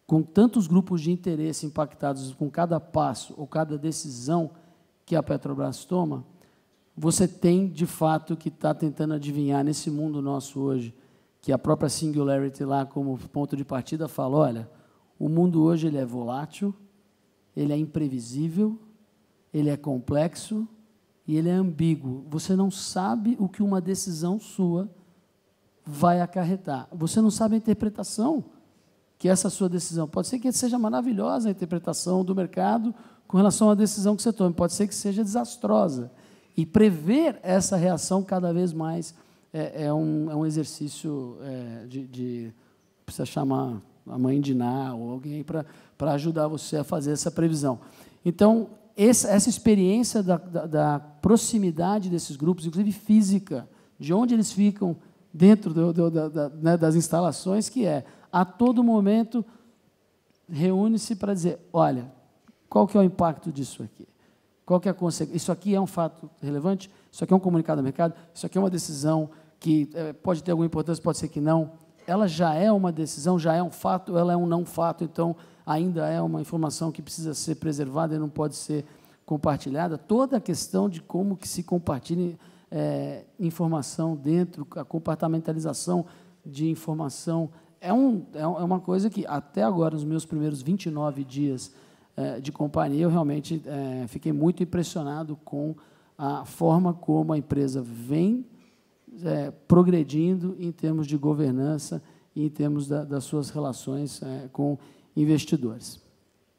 com tantos grupos de interesse impactados com cada passo ou cada decisão que a Petrobras toma, você tem de fato que está tentando adivinhar nesse mundo nosso hoje, que a própria singularity lá como ponto de partida fala, olha, o mundo hoje ele é volátil, ele é imprevisível, ele é complexo, e ele é ambíguo. Você não sabe o que uma decisão sua vai acarretar. Você não sabe a interpretação que essa sua decisão. Pode ser que seja maravilhosa a interpretação do mercado com relação à decisão que você tome, pode ser que seja desastrosa. E prever essa reação cada vez mais é, é, um, é um, exercício é, de, de. Precisa chamar a mãe de Ná ou alguém para ajudar você a fazer essa previsão. Então, essa, experiência da, da, da, proximidade desses grupos, inclusive física, de onde eles ficam dentro do, do, da, né, das instalações, que é, a todo momento, reúne-se para dizer, olha, qual que é o impacto disso aqui? Qual que é a consequência? Isso aqui é um fato relevante? Isso aqui é um comunicado ao mercado? Isso aqui é uma decisão que é, pode ter alguma importância, pode ser que não? Ela já é uma decisão, já é um fato, ela é um não fato, então ainda é uma informação que precisa ser preservada e não pode ser compartilhada. Toda a questão de como que se compartilha é, informação dentro, a compartamentalização de informação, é, um, é, é uma coisa que, até agora, nos meus primeiros 29 dias é, de companhia, eu realmente é, fiquei muito impressionado com a forma como a empresa vem é, progredindo em termos de governança e em termos da, das suas relações é, com investidores.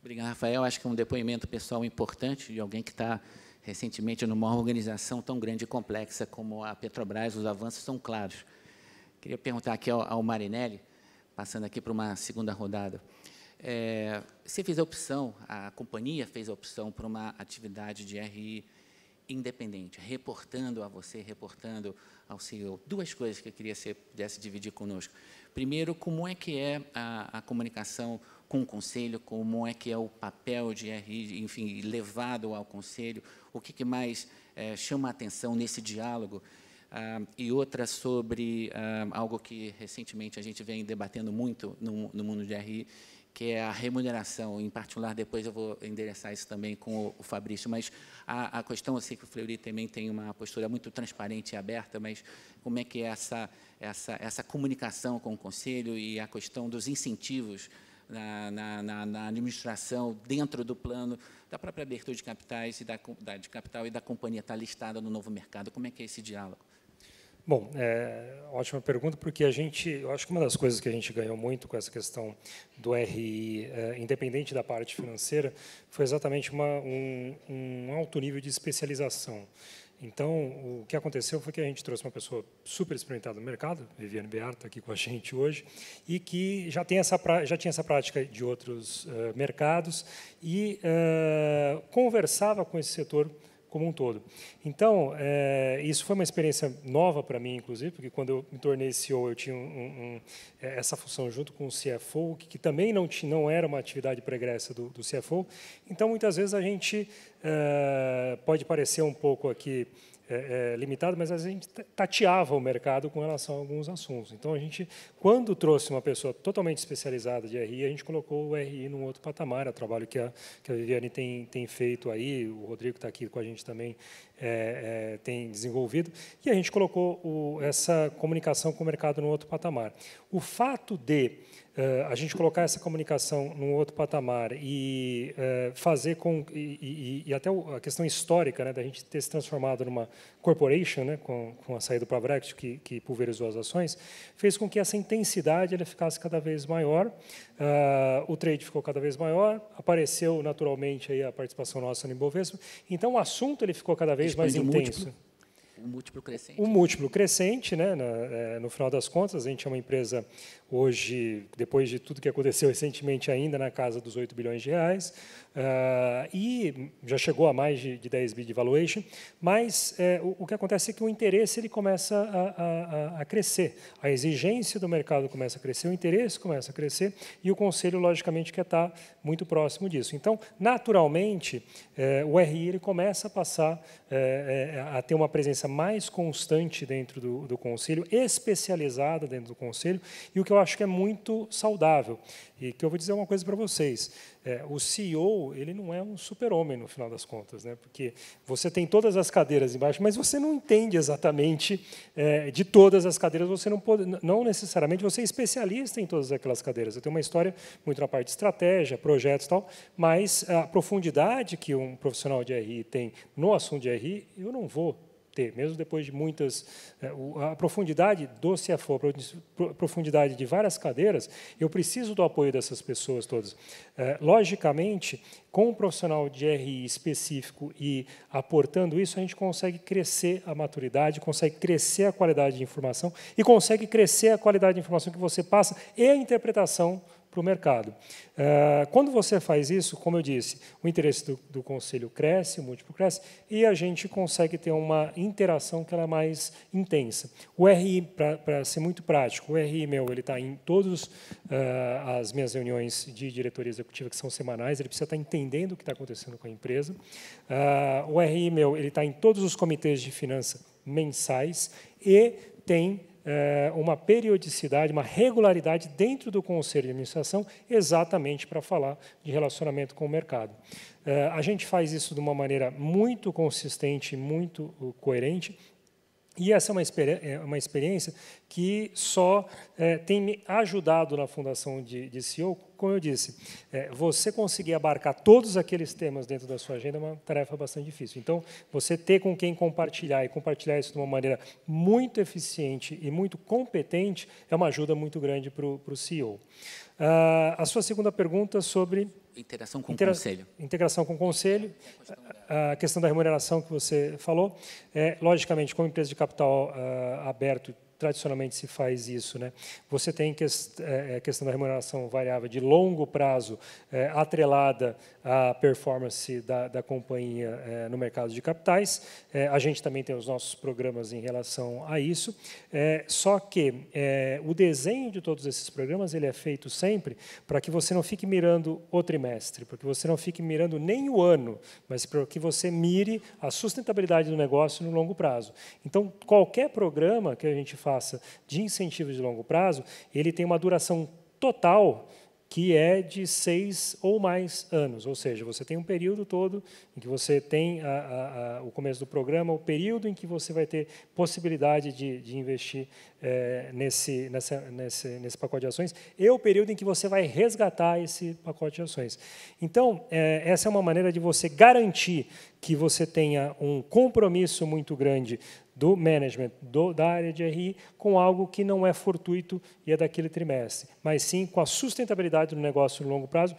Obrigado, Rafael. Acho que é um depoimento pessoal importante de alguém que está recentemente numa organização tão grande e complexa como a Petrobras, os avanços são claros. Queria perguntar aqui ao, ao Marinelli, passando aqui para uma segunda rodada. É, você fez a opção, a companhia fez a opção para uma atividade de RI independente, reportando a você, reportando ao CEO. Duas coisas que eu queria que você pudesse dividir conosco. Primeiro, como é que é a, a comunicação com o Conselho, como é que é o papel de RI, enfim, levado ao Conselho, o que, que mais é, chama a atenção nesse diálogo, ah, e outra sobre ah, algo que recentemente a gente vem debatendo muito no, no, mundo de RI, que é a remuneração, em particular, depois eu vou endereçar isso também com o, o Fabrício, mas a, a, questão, eu sei que o Fleury também tem uma postura muito transparente e aberta, mas como é que é essa essa, essa comunicação com o Conselho e a questão dos incentivos na, na, na, administração, dentro do plano da própria abertura de capitais e da, da, de capital e da companhia estar tá listada no novo mercado? Como é que é esse diálogo? Bom, é, ótima pergunta, porque a gente, eu acho que uma das coisas que a gente ganhou muito com essa questão do RI, é, independente da parte financeira, foi exatamente uma, um, um alto nível de especialização. Então, o que aconteceu foi que a gente trouxe uma pessoa super experimentada no mercado, Viviane Bear tá aqui com a gente hoje, e que já, tem essa, já tinha essa prática de outros uh, mercados e uh, conversava com esse setor como um todo. Então, é, isso foi uma experiência nova para mim, inclusive, porque quando eu me tornei CEO, eu tinha um, um, é, essa função junto com o CFO, que, que também não, tinha, não era uma atividade pregressa do, do CFO. Então, muitas vezes a gente é, pode parecer um pouco aqui é, é, limitado, mas a gente tateava o mercado com relação a alguns assuntos. Então, a gente, quando trouxe uma pessoa totalmente especializada de RI, a gente colocou o RI num outro patamar. É o trabalho que a, que a Viviane tem, tem feito aí, o Rodrigo está aqui com a gente também é, é, tem desenvolvido, e a gente colocou o, essa comunicação com o mercado num outro patamar. O fato de uh, a gente colocar essa comunicação num outro patamar e uh, fazer com e, e, e, até a questão histórica né, da gente ter se transformado numa corporation, né, com, com a saída para Private que, que pulverizou as ações, fez com que essa intensidade ela ficasse cada vez maior, Uh, o trade ficou cada vez maior, apareceu naturalmente aí a participação nossa no Ibovespa. Então, o assunto ele ficou cada vez mais intenso. Múltiplo, um múltiplo crescente. Um múltiplo crescente, né? Na, é, no final das contas, a gente é uma empresa hoje, depois de tudo que aconteceu recentemente, ainda na casa dos 8 bilhões de reais, uh, e já chegou a mais de, de 10 bi de valuation, mas é, o, o, que acontece é que o interesse ele começa a, a, a, crescer, a exigência do mercado começa a crescer, o interesse começa a crescer, e o conselho, logicamente, quer estar muito próximo disso. Então, naturalmente, é, o RI ele começa a passar é, a ter uma presença mais constante dentro do, do conselho, especializada dentro do conselho, e o que eu acho que é muito saudável. E que eu vou dizer uma coisa para vocês. É, o CEO, ele não é um super-homem, no final das contas, né? porque você tem todas as cadeiras embaixo, mas você não entende exatamente é, de todas as cadeiras, você não pode, não necessariamente você é especialista em todas aquelas cadeiras. Eu tenho uma história muito na parte de estratégia, projetos e tal, mas a profundidade que um profissional de RI tem no assunto de RI, eu não vou ter, mesmo depois de muitas. Eh, a profundidade do CFO, a profundidade de várias cadeiras, eu preciso do apoio dessas pessoas todas. Eh, logicamente, com um profissional de RI específico e aportando isso, a gente consegue crescer a maturidade, consegue crescer a qualidade de informação e consegue crescer a qualidade de informação que você passa e a interpretação para o mercado. Eh, quando você faz isso, como eu disse, o interesse do, do conselho cresce, o múltiplo cresce, e a gente consegue ter uma interação que ela é mais intensa. O RI, para ser muito prático, o RI meu ele está em todas uh, eh, as minhas reuniões de diretoria executiva, que são semanais, ele precisa estar tá entendendo o que está acontecendo com a empresa. Uh, o RI meu ele está em todos os comitês de finança mensais e tem é, uma periodicidade, uma regularidade dentro do conselho de administração, exatamente para falar de relacionamento com o mercado. É, a gente faz isso de uma maneira muito consistente, muito coerente, e essa é uma, experi é uma experiência que só é, tem me ajudado na fundação de, de CEO. Como eu disse, é, você conseguir abarcar todos aqueles temas dentro da sua agenda é uma tarefa bastante difícil. Então, você ter com quem compartilhar e compartilhar isso de uma maneira muito eficiente e muito competente é uma ajuda muito grande para o CEO. Ah, a sua segunda pergunta sobre Interação com o conselho. Integração com o conselho. A questão da remuneração que você falou. É, logicamente, como empresa de capital uh, aberto, tradicionalmente se faz isso. Né? Você tem a é, é, questão da remuneração variável de longo prazo é, atrelada à performance da, da companhia é, no mercado de capitais. É, a gente também tem os nossos programas em relação a isso. É, só que o desenho de todos esses programas ele é feito sempre para que você não fique mirando o trimestre, para que você não fique mirando nem o ano, mas para que você mire a sustentabilidade do negócio no longo prazo. Então, qualquer programa que a gente faça faça de incentivo de longo prazo, ele tem uma duração total que é de seis ou mais anos, ou seja, você tem um período todo em que você tem a, a, a, o começo do programa, o período em que você vai ter possibilidade de, de investir é, nesse, nessa, nesse, nesse pacote de ações, e o período em que você vai resgatar esse pacote de ações. Então, é, essa é uma maneira de você garantir que você tenha um compromisso muito grande do management do, da área de RI com algo que não é fortuito e é daquele trimestre, mas sim com a sustentabilidade do negócio no longo prazo,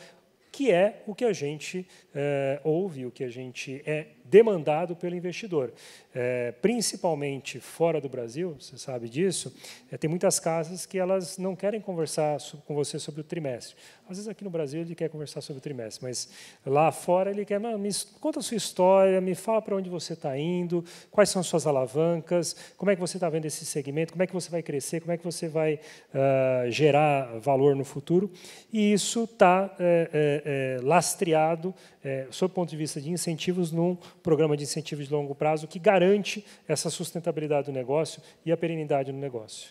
que é o que a gente é, ouve, o que a gente é demandado pelo investidor. É, principalmente fora do Brasil, você sabe disso, é, tem muitas casas que elas não querem conversar com você sobre o trimestre. Às vezes aqui no Brasil ele quer conversar sobre o trimestre, mas lá fora ele quer, me conta a sua história, me fala para onde você está indo, quais são suas alavancas, como é que você está vendo esse segmento, como é que você vai crescer, como é que você vai uh, gerar valor no futuro. E isso está é, é, é, lastreado, é, sob o ponto de vista de incentivos, num programa de incentivos de longo prazo que garante essa sustentabilidade do negócio e a perenidade no negócio.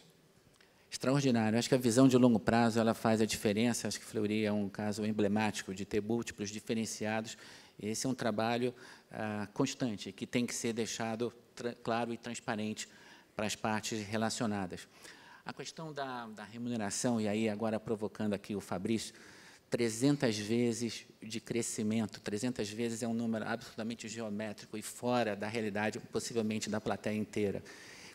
Extraordinário. Acho que a visão de longo prazo ela faz a diferença. Acho que Fleury é um caso emblemático de ter múltiplos diferenciados. Esse é um trabalho ah, constante, que tem que ser deixado claro e transparente para as partes relacionadas. A questão da, da remuneração, e aí agora provocando aqui o Fabrício, 300 vezes de crescimento. 300 vezes é um número absolutamente geométrico e fora da realidade, possivelmente, da plateia inteira.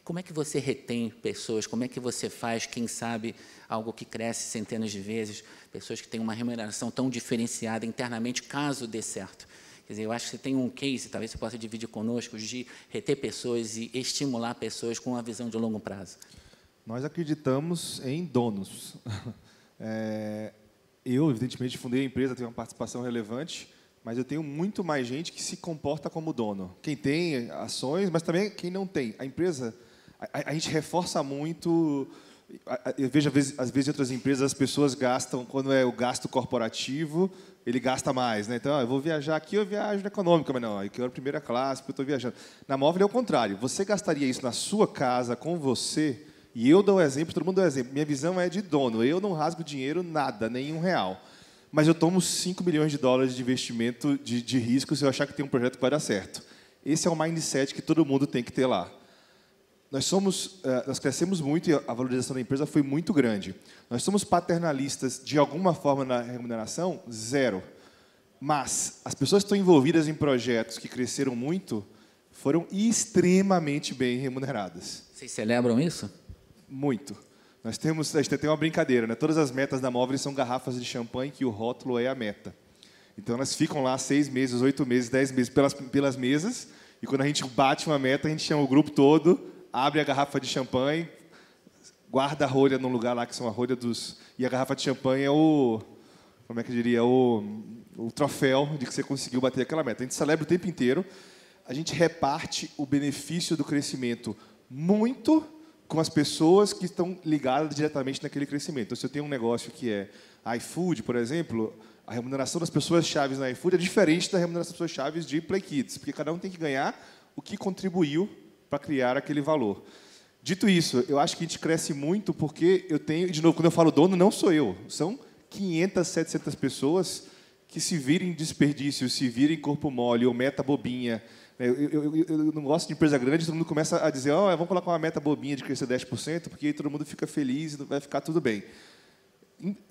Como é que você retém pessoas? Como é que você faz, quem sabe, algo que cresce centenas de vezes, pessoas que têm uma remuneração tão diferenciada internamente, caso dê certo? Quer dizer, eu acho que você tem um case, talvez você possa dividir conosco, de reter pessoas e estimular pessoas com uma visão de longo prazo. Nós acreditamos em donos. É, eu, evidentemente, fundei a empresa, tenho uma participação relevante, mas eu tenho muito mais gente que se comporta como dono. Quem tem ações, mas também quem não tem. A empresa, a, a gente reforça muito. eu vejo, às vezes, às vezes, em outras empresas, as pessoas gastam, quando é o gasto corporativo, ele gasta mais. Né? Então, ah, eu vou viajar aqui, eu viajo na econômica, mas não, eu quero primeira classe, porque eu estou viajando. Na móvel é o contrário. Você gastaria isso na sua casa, com você, e eu dou um exemplo, todo mundo dá um exemplo. Minha visão é de dono. Eu não rasgo dinheiro nada, nenhum real. Mas eu tomo 5 milhões de dólares de investimento de, de risco se eu achar que tem um projeto que vai dar certo. Esse é o mindset que todo mundo tem que ter lá. Nós somos, eh, nós crescemos muito e a valorização da empresa foi muito grande. Nós somos paternalistas de alguma forma na remuneração? Zero. Mas as pessoas que estão envolvidas em projetos que cresceram muito foram extremamente bem remuneradas. Vocês celebram isso? muito. Nós temos, a gente tem uma brincadeira, né? Todas as metas da Móveis são garrafas de champanhe que o rótulo é a meta. Então elas ficam lá seis meses, oito meses, dez meses pelas, pelas mesas. E quando a gente bate uma meta, a gente chama o grupo todo, abre a garrafa de champanhe, guarda a rolha num lugar lá que são a rolha dos. E a garrafa de champanhe é o. Como é que eu diria? O, o troféu de que você conseguiu bater aquela meta. A gente celebra o tempo inteiro. A gente reparte o benefício do crescimento muito com as pessoas que estão ligadas diretamente naquele crescimento. Então, se eu tenho um negócio que é iFood, por exemplo, a remuneração das pessoas chaves na iFood é diferente da remuneração das pessoas chaves de Play Kids, porque cada um tem que ganhar o que contribuiu para criar aquele valor. Dito isso, eu acho que a gente cresce muito porque eu tenho, de novo, quando eu falo dono, não sou eu, são 500, 700 pessoas que se virem desperdício, se virem corpo mole ou meta bobinha, né, eu, eu, eu, eu, não gosto de empresa grande, todo mundo começa a dizer, oh, vamos colocar uma meta bobinha de crescer 10%, porque aí todo mundo fica feliz e vai ficar tudo bem.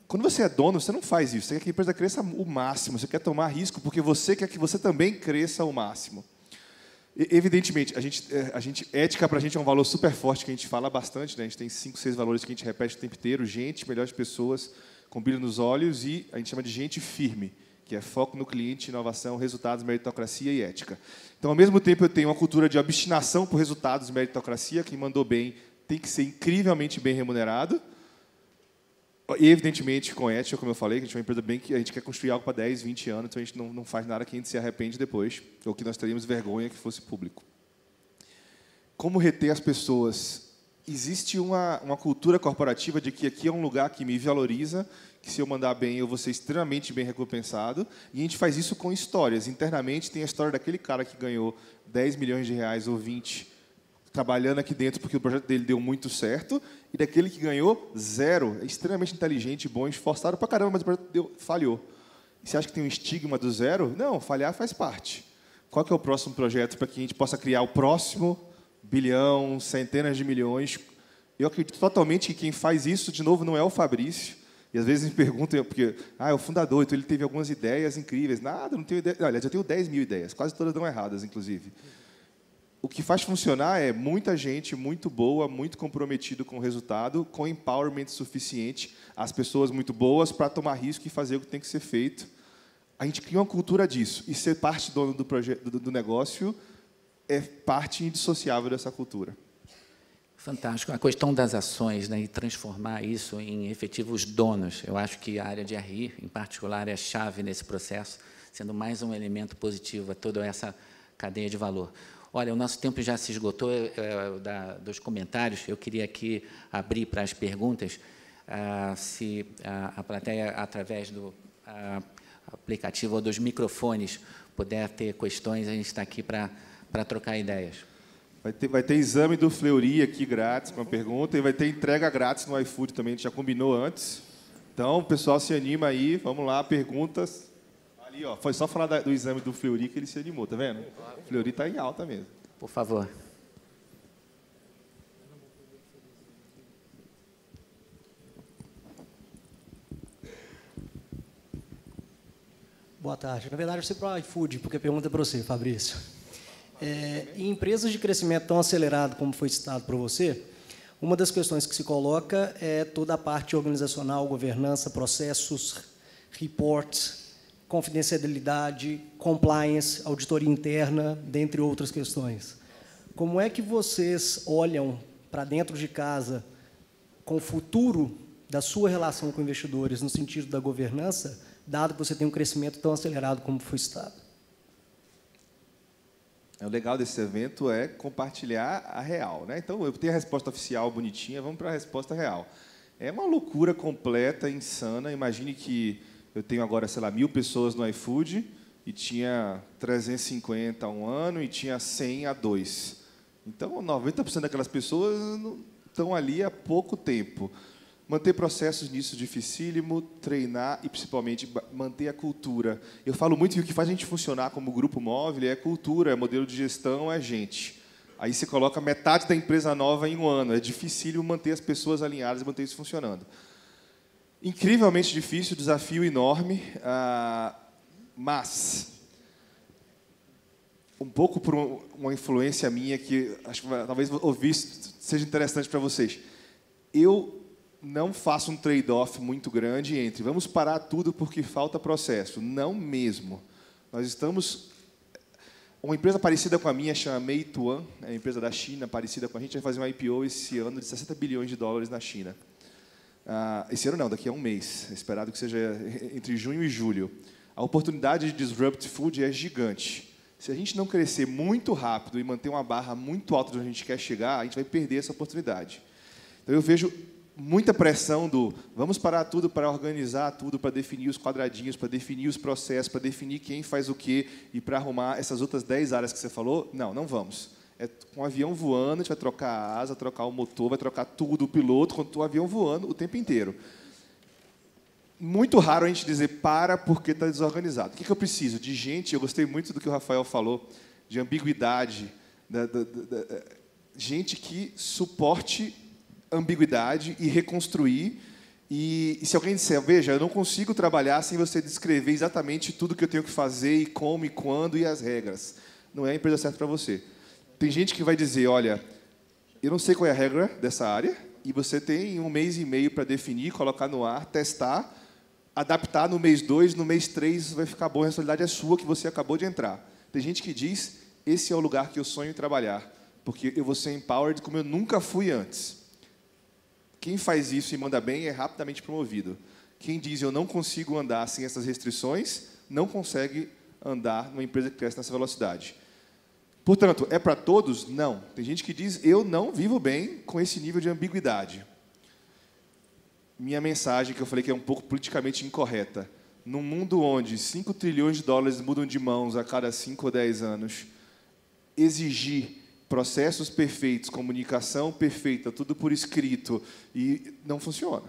Quando você é dono, você não faz isso. Você quer que a empresa cresça o máximo, você quer tomar risco, porque você quer que você também cresça o máximo. E, evidentemente, a gente, é, a gente ética para a gente é um valor super forte que a gente fala bastante. Né? A gente tem cinco, seis valores que a gente repete o tempo inteiro: gente, melhores pessoas, com brilho nos olhos e a gente chama de gente firme que é foco no cliente, inovação, resultados, meritocracia e ética. Então, ao mesmo tempo, eu tenho uma cultura de obstinação por resultados e meritocracia, quem mandou bem tem que ser incrivelmente bem remunerado, e, evidentemente, com ética, como eu falei, que a gente é uma empresa bem que a gente quer construir algo para 10, 20 anos, então a gente não, não faz nada que a gente se arrepende depois, ou que nós teríamos vergonha que fosse público. Como reter as pessoas? Existe uma, uma cultura corporativa de que aqui é um lugar que me valoriza, que se eu mandar bem, eu vou ser extremamente bem recompensado. E a gente faz isso com histórias. Internamente tem a história daquele cara que ganhou 10 milhões de reais ou 20 trabalhando aqui dentro porque o projeto dele deu muito certo, e daquele que ganhou zero, é extremamente inteligente, bom, esforçado pra caramba, mas o projeto deu, falhou. E você acha que tem um estigma do zero? Não, falhar faz parte. Qual é o próximo projeto para que a gente possa criar o próximo bilhão, centenas de milhões? Eu acredito totalmente que quem faz isso, de novo, não é o Fabrício, às vezes me perguntam, porque ah, é o fundador, então ele teve algumas ideias incríveis. Nada, não tenho ideia. aliás, eu tenho 10 mil ideias, quase todas dão erradas, inclusive. O que faz funcionar é muita gente muito boa, muito comprometido com o resultado, com empowerment suficiente, as pessoas muito boas para tomar risco e fazer o que tem que ser feito. A gente cria uma cultura disso. E ser parte dono do, do, do negócio é parte indissociável dessa cultura. Fantástico. A questão das ações né, e transformar isso em efetivos donos. Eu acho que a área de RI, em particular, é a chave nesse processo, sendo mais um elemento positivo a toda essa cadeia de valor. Olha, o nosso tempo já se esgotou é, da, dos comentários. Eu queria aqui abrir para as perguntas. Ah, se a, ah, a plateia, através do a, ah, aplicativo ou dos microfones, puder ter questões, a gente está aqui para, para trocar ideias. Vai ter, vai ter exame do Fleury aqui grátis com a pergunta e vai ter entrega grátis no iFood também, a gente já combinou antes. Então, o pessoal se anima aí, vamos lá, perguntas. Ali, ó, foi só falar da, do exame do Fleury que ele se animou, tá vendo? O Fleury tá em alta mesmo. Por favor. Boa tarde. Na verdade, eu sei para o iFood, porque a pergunta é para você, Fabrício. É, em empresas de crescimento tão acelerado como foi citado por você, uma das questões que se coloca é toda a parte organizacional, governança, processos, reports, confidencialidade, compliance, auditoria interna, dentre outras questões. Como é que vocês olham para dentro de casa com o futuro da sua relação com investidores no sentido da governança, dado que você tem um crescimento tão acelerado como foi citado? É, o legal desse evento é compartilhar a real. Né? Então, eu tenho a resposta oficial bonitinha, vamos para a resposta real. É uma loucura completa, insana. Imagine que eu tenho agora, sei lá, mil pessoas no iFood e tinha 350 há um ano e tinha 100 há dois. Então, 90% daquelas pessoas estão ali há pouco tempo. Manter processos nisso é dificílimo, treinar e principalmente manter a cultura. Eu falo muito que o que faz a gente funcionar como grupo móvel é cultura, é modelo de gestão, é gente. Aí você coloca metade da empresa nova em um ano. É difícil manter as pessoas alinhadas e manter isso funcionando. Incrivelmente difícil, desafio enorme, ah, mas um pouco por uma influência minha que acho que talvez ouvir seja interessante para vocês. Eu não faça um trade-off muito grande entre vamos parar tudo porque falta processo. Não mesmo. Nós estamos. Uma empresa parecida com a minha chama Meituan, é uma empresa da China parecida com a gente, vai fazer um IPO esse ano de 60 bilhões de dólares na China. Ah, esse ano não, daqui a um mês. É esperado que seja entre junho e julho. A oportunidade de Disrupt Food é gigante. Se a gente não crescer muito rápido e manter uma barra muito alta onde a gente quer chegar, a gente vai perder essa oportunidade. Então eu vejo muita pressão do vamos parar tudo para organizar tudo, para definir os quadradinhos, para definir os processos, para definir quem faz o quê e para arrumar essas outras 10 áreas que você falou? Não, não vamos. É com o avião voando, a gente vai trocar a asa, trocar o motor, vai trocar tudo, o piloto, enquanto o avião voando o tempo inteiro. Muito raro a gente dizer para porque está desorganizado. O que, que eu preciso? De gente, eu gostei muito do que o Rafael falou, de ambiguidade, da, da, da, gente que suporte ambiguidade e reconstruir. E, e, se alguém disser, veja, eu não consigo trabalhar sem você descrever exatamente tudo que eu tenho que fazer e como e quando e as regras. Não é a empresa certa para você. Tem gente que vai dizer, olha, eu não sei qual é a regra dessa área e você tem um mês e meio para definir, colocar no ar, testar, adaptar no mês dois, no mês três vai ficar bom, a responsabilidade é sua que você acabou de entrar. Tem gente que diz, esse é o lugar que eu sonho trabalhar, porque eu vou ser empowered como eu nunca fui antes. Quem faz isso e manda bem é rapidamente promovido. Quem diz eu não consigo andar sem essas restrições, não consegue andar numa empresa que cresce nessa velocidade. Portanto, é para todos? Não. Tem gente que diz eu não vivo bem com esse nível de ambiguidade. Minha mensagem, que eu falei que é um pouco politicamente incorreta. Num mundo onde 5 trilhões de dólares mudam de mãos a cada 5 ou 10 anos, exigir processos perfeitos, comunicação perfeita, tudo por escrito, e não funciona.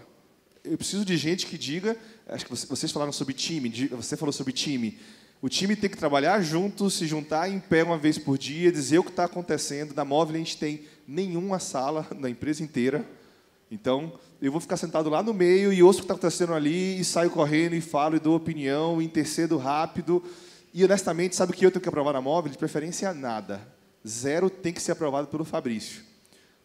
Eu preciso de gente que diga, acho que vocês falaram sobre time, você falou sobre time. O time tem que trabalhar junto, se juntar em pé uma vez por dia, dizer o que está acontecendo. Na móvel a gente tem nenhuma sala na empresa inteira. Então, eu vou ficar sentado lá no meio e ouço o que está acontecendo ali, e saio correndo, e falo, e dou opinião, e intercedo rápido. E, honestamente, sabe o que eu tenho que aprovar na móvel? De preferência, nada zero tem que ser aprovado pelo Fabrício.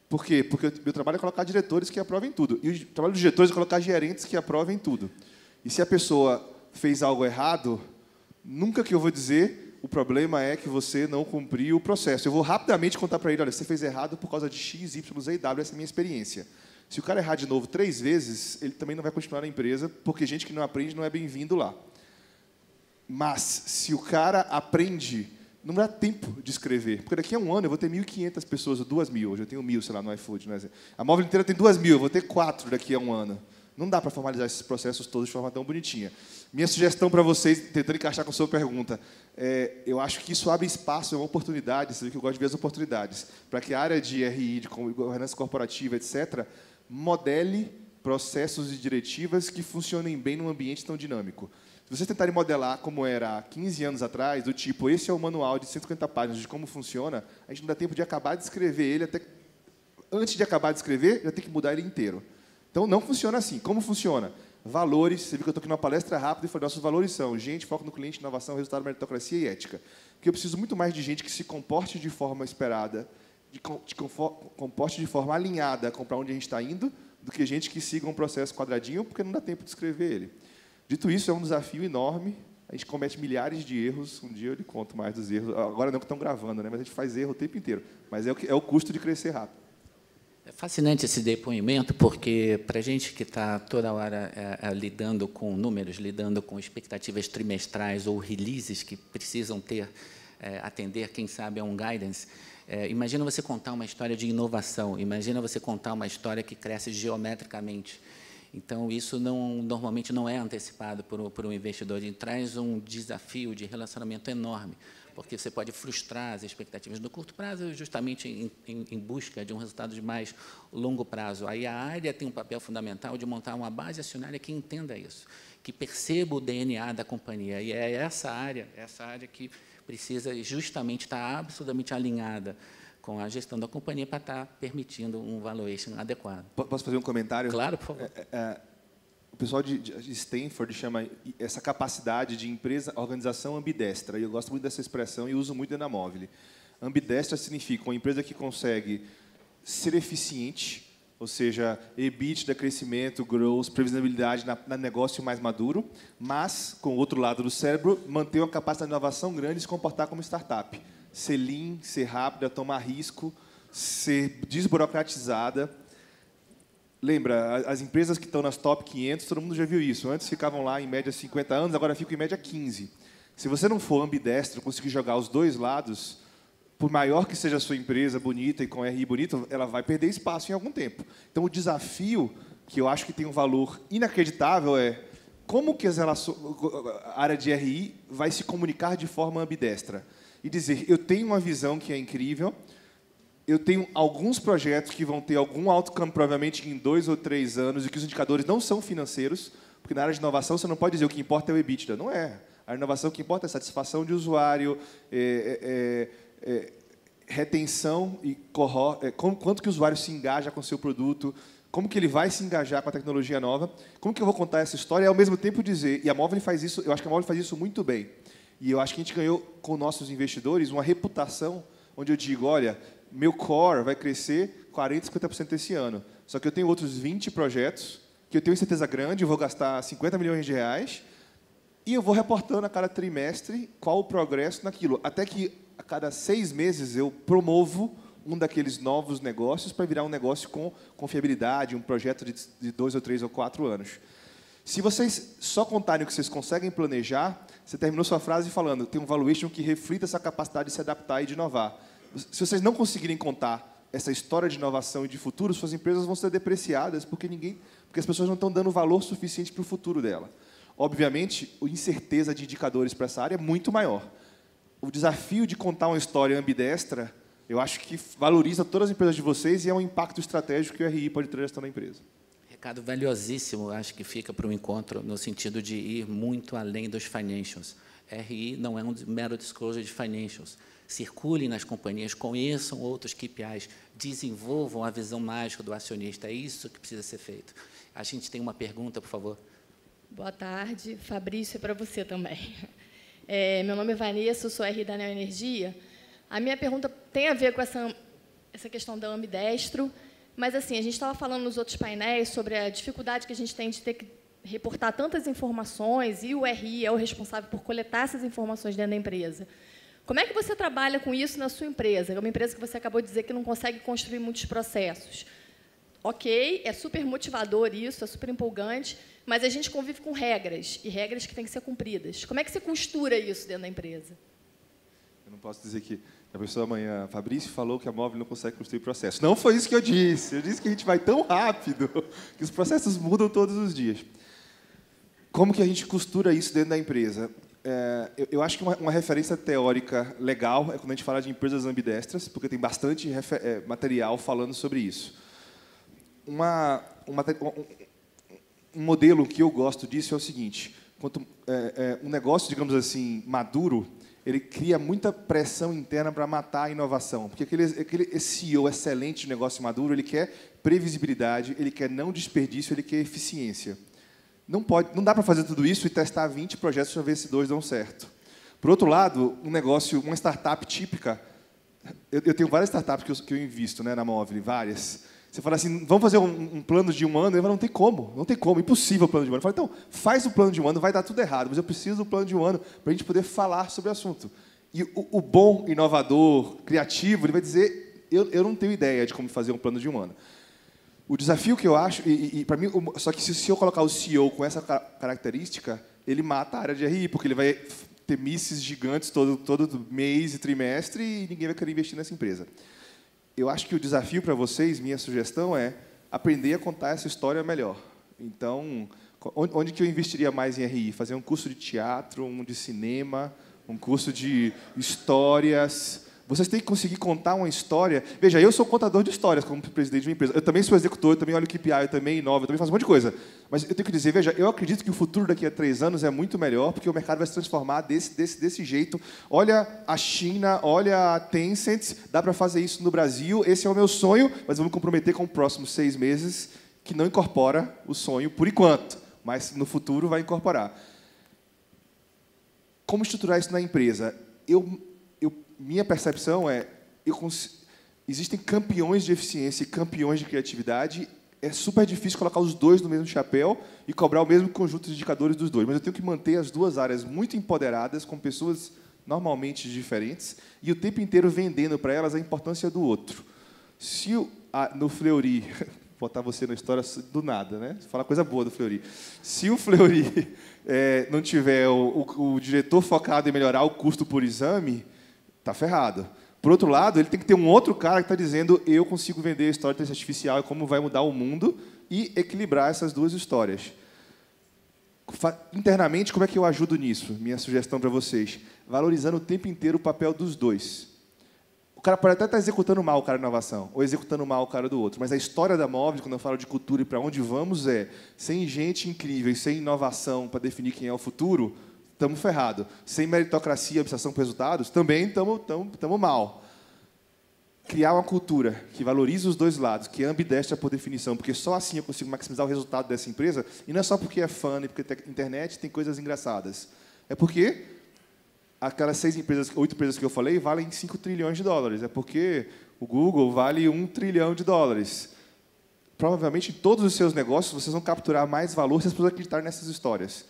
Por quê? Porque meu trabalho é colocar diretores que aprovem tudo. E o trabalho dos diretores é colocar gerentes que aprovem tudo. E se a pessoa fez algo errado, nunca que eu vou dizer o problema é que você não cumpriu o processo. Eu vou rapidamente contar para ele, olha, você fez errado por causa de X, Y, Z e W, essa é a minha experiência. Se o cara errar de novo três vezes, ele também não vai continuar na empresa, porque gente que não aprende não é bem-vindo lá. Mas se o cara aprende não dá tempo de escrever, porque daqui a um ano eu vou ter 1.500 pessoas, ou 2.000, hoje eu tenho 1.000, sei lá, no iFood. Né? A móvel inteira tem 2.000, eu vou ter 4 daqui a um ano. Não dá para formalizar esses processos todos de forma tão bonitinha. Minha sugestão para vocês, tentando encaixar com a sua pergunta, é, eu acho que isso abre espaço, é uma oportunidade, você vê que eu gosto de ver as oportunidades, para que a área de RI, de governança corporativa, etc., modele processos e diretivas que funcionem bem num ambiente tão dinâmico. Se vocês tentarem modelar como era 15 anos atrás, do tipo, esse é o manual de 150 páginas de como funciona, a gente não dá tempo de acabar de escrever ele até. Antes de acabar de escrever, já tem que mudar ele inteiro. Então não funciona assim. Como funciona? Valores, você viu que eu estou aqui numa palestra rápida e falei, nossos valores são gente, foco no cliente, inovação, resultado, meritocracia e ética. Porque eu preciso muito mais de gente que se comporte de forma esperada, de, de comporte de forma alinhada com para onde a gente está indo, do que gente que siga um processo quadradinho, porque não dá tempo de escrever ele. Dito isso, é um desafio enorme. A gente comete milhares de erros. Um dia eu lhe conto mais dos erros. Agora não que estão gravando, né? mas a gente faz erro o tempo inteiro. Mas é o, que, é o custo de crescer rápido. É fascinante esse depoimento, porque para a gente que está toda hora é, é, lidando com números, lidando com expectativas trimestrais ou releases que precisam ter, é, atender, quem sabe, a é um guidance, é, imagina você contar uma história de inovação, imagina você contar uma história que cresce geometricamente. Então, isso não, normalmente não é antecipado por, por um investidor, ele traz um desafio de relacionamento enorme, porque você pode frustrar as expectativas no curto prazo, justamente em, em, em, busca de um resultado de mais longo prazo. Aí a área tem um papel fundamental de montar uma base acionária que entenda isso, que perceba o DNA da companhia. E é essa área, essa área que precisa justamente estar absolutamente alinhada com a gestão da companhia para estar tá permitindo um valuation adequado. Posso fazer um comentário? Claro, por favor. É, é, é o pessoal de, de Stanford chama essa capacidade de empresa organização ambidestra. E eu gosto muito dessa expressão e uso muito na da Mobile. Ambidestra significa uma empresa que consegue ser eficiente, ou seja, EBITDA, crescimento, growth, previsibilidade na, na, negócio mais maduro, mas, com o outro lado do cérebro, manter uma capacidade de inovação grande e se comportar como startup ser lean, ser rápida, tomar risco, ser desburocratizada. Lembra, as empresas que estão nas top 500, todo mundo já viu isso. Antes ficavam lá em média 50 anos, agora ficam em média 15. Se você não for ambidestro, conseguir jogar os dois lados, por maior que seja a sua empresa bonita e com RI bonito, ela vai perder espaço em algum tempo. Então, o desafio que eu acho que tem um valor inacreditável é como que as relações, a área de RI vai se comunicar de forma ambidestra e dizer: eu tenho uma visão que é incrível, eu tenho alguns projetos que vão ter algum outcome, provavelmente em dois ou três anos, e que os indicadores não são financeiros, porque na área de inovação você não pode dizer o que importa é o EBITDA. Não é. A inovação o que importa é satisfação de usuário, é, é, é, é retenção e é, como, quanto que o usuário se engaja com o seu produto, como que ele vai se engajar com a tecnologia nova, como que eu vou contar essa história e, ao mesmo tempo, dizer... E a Móvel faz isso, eu acho que a Móvel faz isso muito bem e eu acho que a gente ganhou com nossos investidores uma reputação onde eu digo, olha, meu core vai crescer 40, 50% esse ano. Só que eu tenho outros 20 projetos que eu tenho certeza grande, eu vou gastar 50 milhões de reais e eu vou reportando a cada trimestre qual o progresso naquilo. Até que a cada seis meses eu promovo um daqueles novos negócios para virar um negócio com confiabilidade, um projeto de, dois ou três ou quatro anos. Se vocês só contarem o que vocês conseguem planejar, você terminou sua frase falando, tem um valuation que reflita essa capacidade de se adaptar e de inovar. Se vocês não conseguirem contar essa história de inovação e de futuro, suas empresas vão ser depreciadas porque ninguém, porque as pessoas não estão dando valor suficiente para o futuro dela. Obviamente, a incerteza de indicadores para essa área é muito maior. O desafio de contar uma história ambidestra, eu acho que valoriza todas as empresas de vocês e é um impacto estratégico que o RI pode trazer na empresa recado valiosíssimo, acho que fica para o encontro, no sentido de ir muito além dos financials. RI não é um mero disclosure de financials. Circulem nas companhias, conheçam outros KPIs, desenvolvam a visão mágica do acionista. É isso que precisa ser feito. A gente tem uma pergunta, por favor. Boa tarde. Fabrício, é para você também. É, meu nome é Vanessa, sou RI da Neo Energia. A minha pergunta tem a ver com essa, essa questão da ambidestro. Mas, assim, a gente estava falando nos outros painéis sobre a dificuldade que a gente tem de ter que reportar tantas informações e o RI é o responsável por coletar essas informações dentro da empresa. Como é que você trabalha com isso na sua empresa? É uma empresa que você acabou de dizer que não consegue construir muitos processos. Ok, é super motivador isso, é super empolgante, mas a gente convive com regras, e regras que têm que ser cumpridas. Como é que você costura isso dentro da empresa? Eu não posso dizer que a pessoa amanhã, Fabrício falou que a móvel não consegue construir processo. Não foi isso que eu disse. Eu disse que a gente vai tão rápido que os processos mudam todos os dias. Como que a gente costura isso dentro da empresa? É, eu, eu, acho que uma, uma, referência teórica legal é quando a gente fala de empresas ambidestras, porque tem bastante é, material falando sobre isso. Uma, uma, um, um, modelo que eu gosto disso é o seguinte: quanto, é, é um negócio, digamos assim, maduro, ele cria muita pressão interna para matar a inovação. Porque aquele, aquele CEO excelente de negócio maduro, ele quer previsibilidade, ele quer não desperdício, ele quer eficiência. Não, pode, não dá para fazer tudo isso e testar 20 projetos para ver se dois dão certo. Por outro lado, um negócio, uma startup típica, eu, eu tenho várias startups que eu, que eu invisto né, na Móvel, várias. Você fala assim, vamos fazer um, um, plano de um ano? Ele fala, não tem como, não tem como, impossível o plano de um ano. Eu falo, então, faz o plano de um ano, vai dar tudo errado, mas eu preciso do plano de um ano para a gente poder falar sobre o assunto. E o, o, bom, inovador, criativo, ele vai dizer, eu, eu não tenho ideia de como fazer um plano de um ano. O desafio que eu acho, e, e para mim, só que se, se, eu colocar o CEO com essa característica, ele mata a área de RI, porque ele vai ter misses gigantes todo, todo mês e trimestre e ninguém vai querer investir nessa empresa eu acho que o desafio para vocês, minha sugestão é aprender a contar essa história melhor. Então, onde que eu investiria mais em RI? Fazer um curso de teatro, um de cinema, um curso de histórias, vocês têm que conseguir contar uma história. Veja, eu sou contador de histórias como presidente de uma empresa. Eu também sou executor, eu também olho KPI, eu também inovo, eu também faço um monte de coisa. Mas eu tenho que dizer, veja, eu acredito que o futuro daqui a três anos é muito melhor, porque o mercado vai se transformar desse, desse, desse jeito. Olha a China, olha a Tencent, dá para fazer isso no Brasil. Esse é o meu sonho, mas vamos comprometer com os próximos seis meses que não incorpora o sonho por enquanto, mas no futuro vai incorporar. Como estruturar isso na empresa? Eu minha percepção é, existem campeões de eficiência e campeões de criatividade. É super difícil colocar os dois no mesmo chapéu e cobrar o mesmo conjunto de indicadores dos dois. Mas eu tenho que manter as duas áreas muito empoderadas, com pessoas normalmente diferentes, e o tempo inteiro vendendo para elas a importância do outro. Se o, no Fleury, botar você na história do nada, né? Fala coisa boa do Fleury. Se o Fleury é, não tiver o, o, o diretor focado em melhorar o custo por exame, está ferrado. Por outro lado, ele tem que ter um outro cara que está dizendo eu consigo vender a história de inteligência artificial e como vai mudar o mundo e equilibrar essas duas histórias. Internamente, como é que eu ajudo nisso? Minha sugestão para vocês. Valorizando o tempo inteiro o papel dos dois. O cara pode até estar tá executando mal o cara de inovação, ou executando mal o cara do outro, mas a história da Móvel, quando eu falo de cultura e para onde vamos, é sem gente incrível e sem inovação para definir quem é o futuro, estamos ferrados. Sem meritocracia, obsessão por resultados, também estamos mal. Criar uma cultura que valorize os dois lados, que é ambidestra por definição, porque só assim eu consigo maximizar o resultado dessa empresa, e não é só porque é fã, e porque tem internet tem coisas engraçadas. É porque aquelas seis empresas, oito empresas que eu falei, valem 5 trilhões de dólares. É porque o Google vale um trilhão de dólares. Provavelmente em todos os seus negócios vocês vão capturar mais valor se as pessoas acreditarem nessas histórias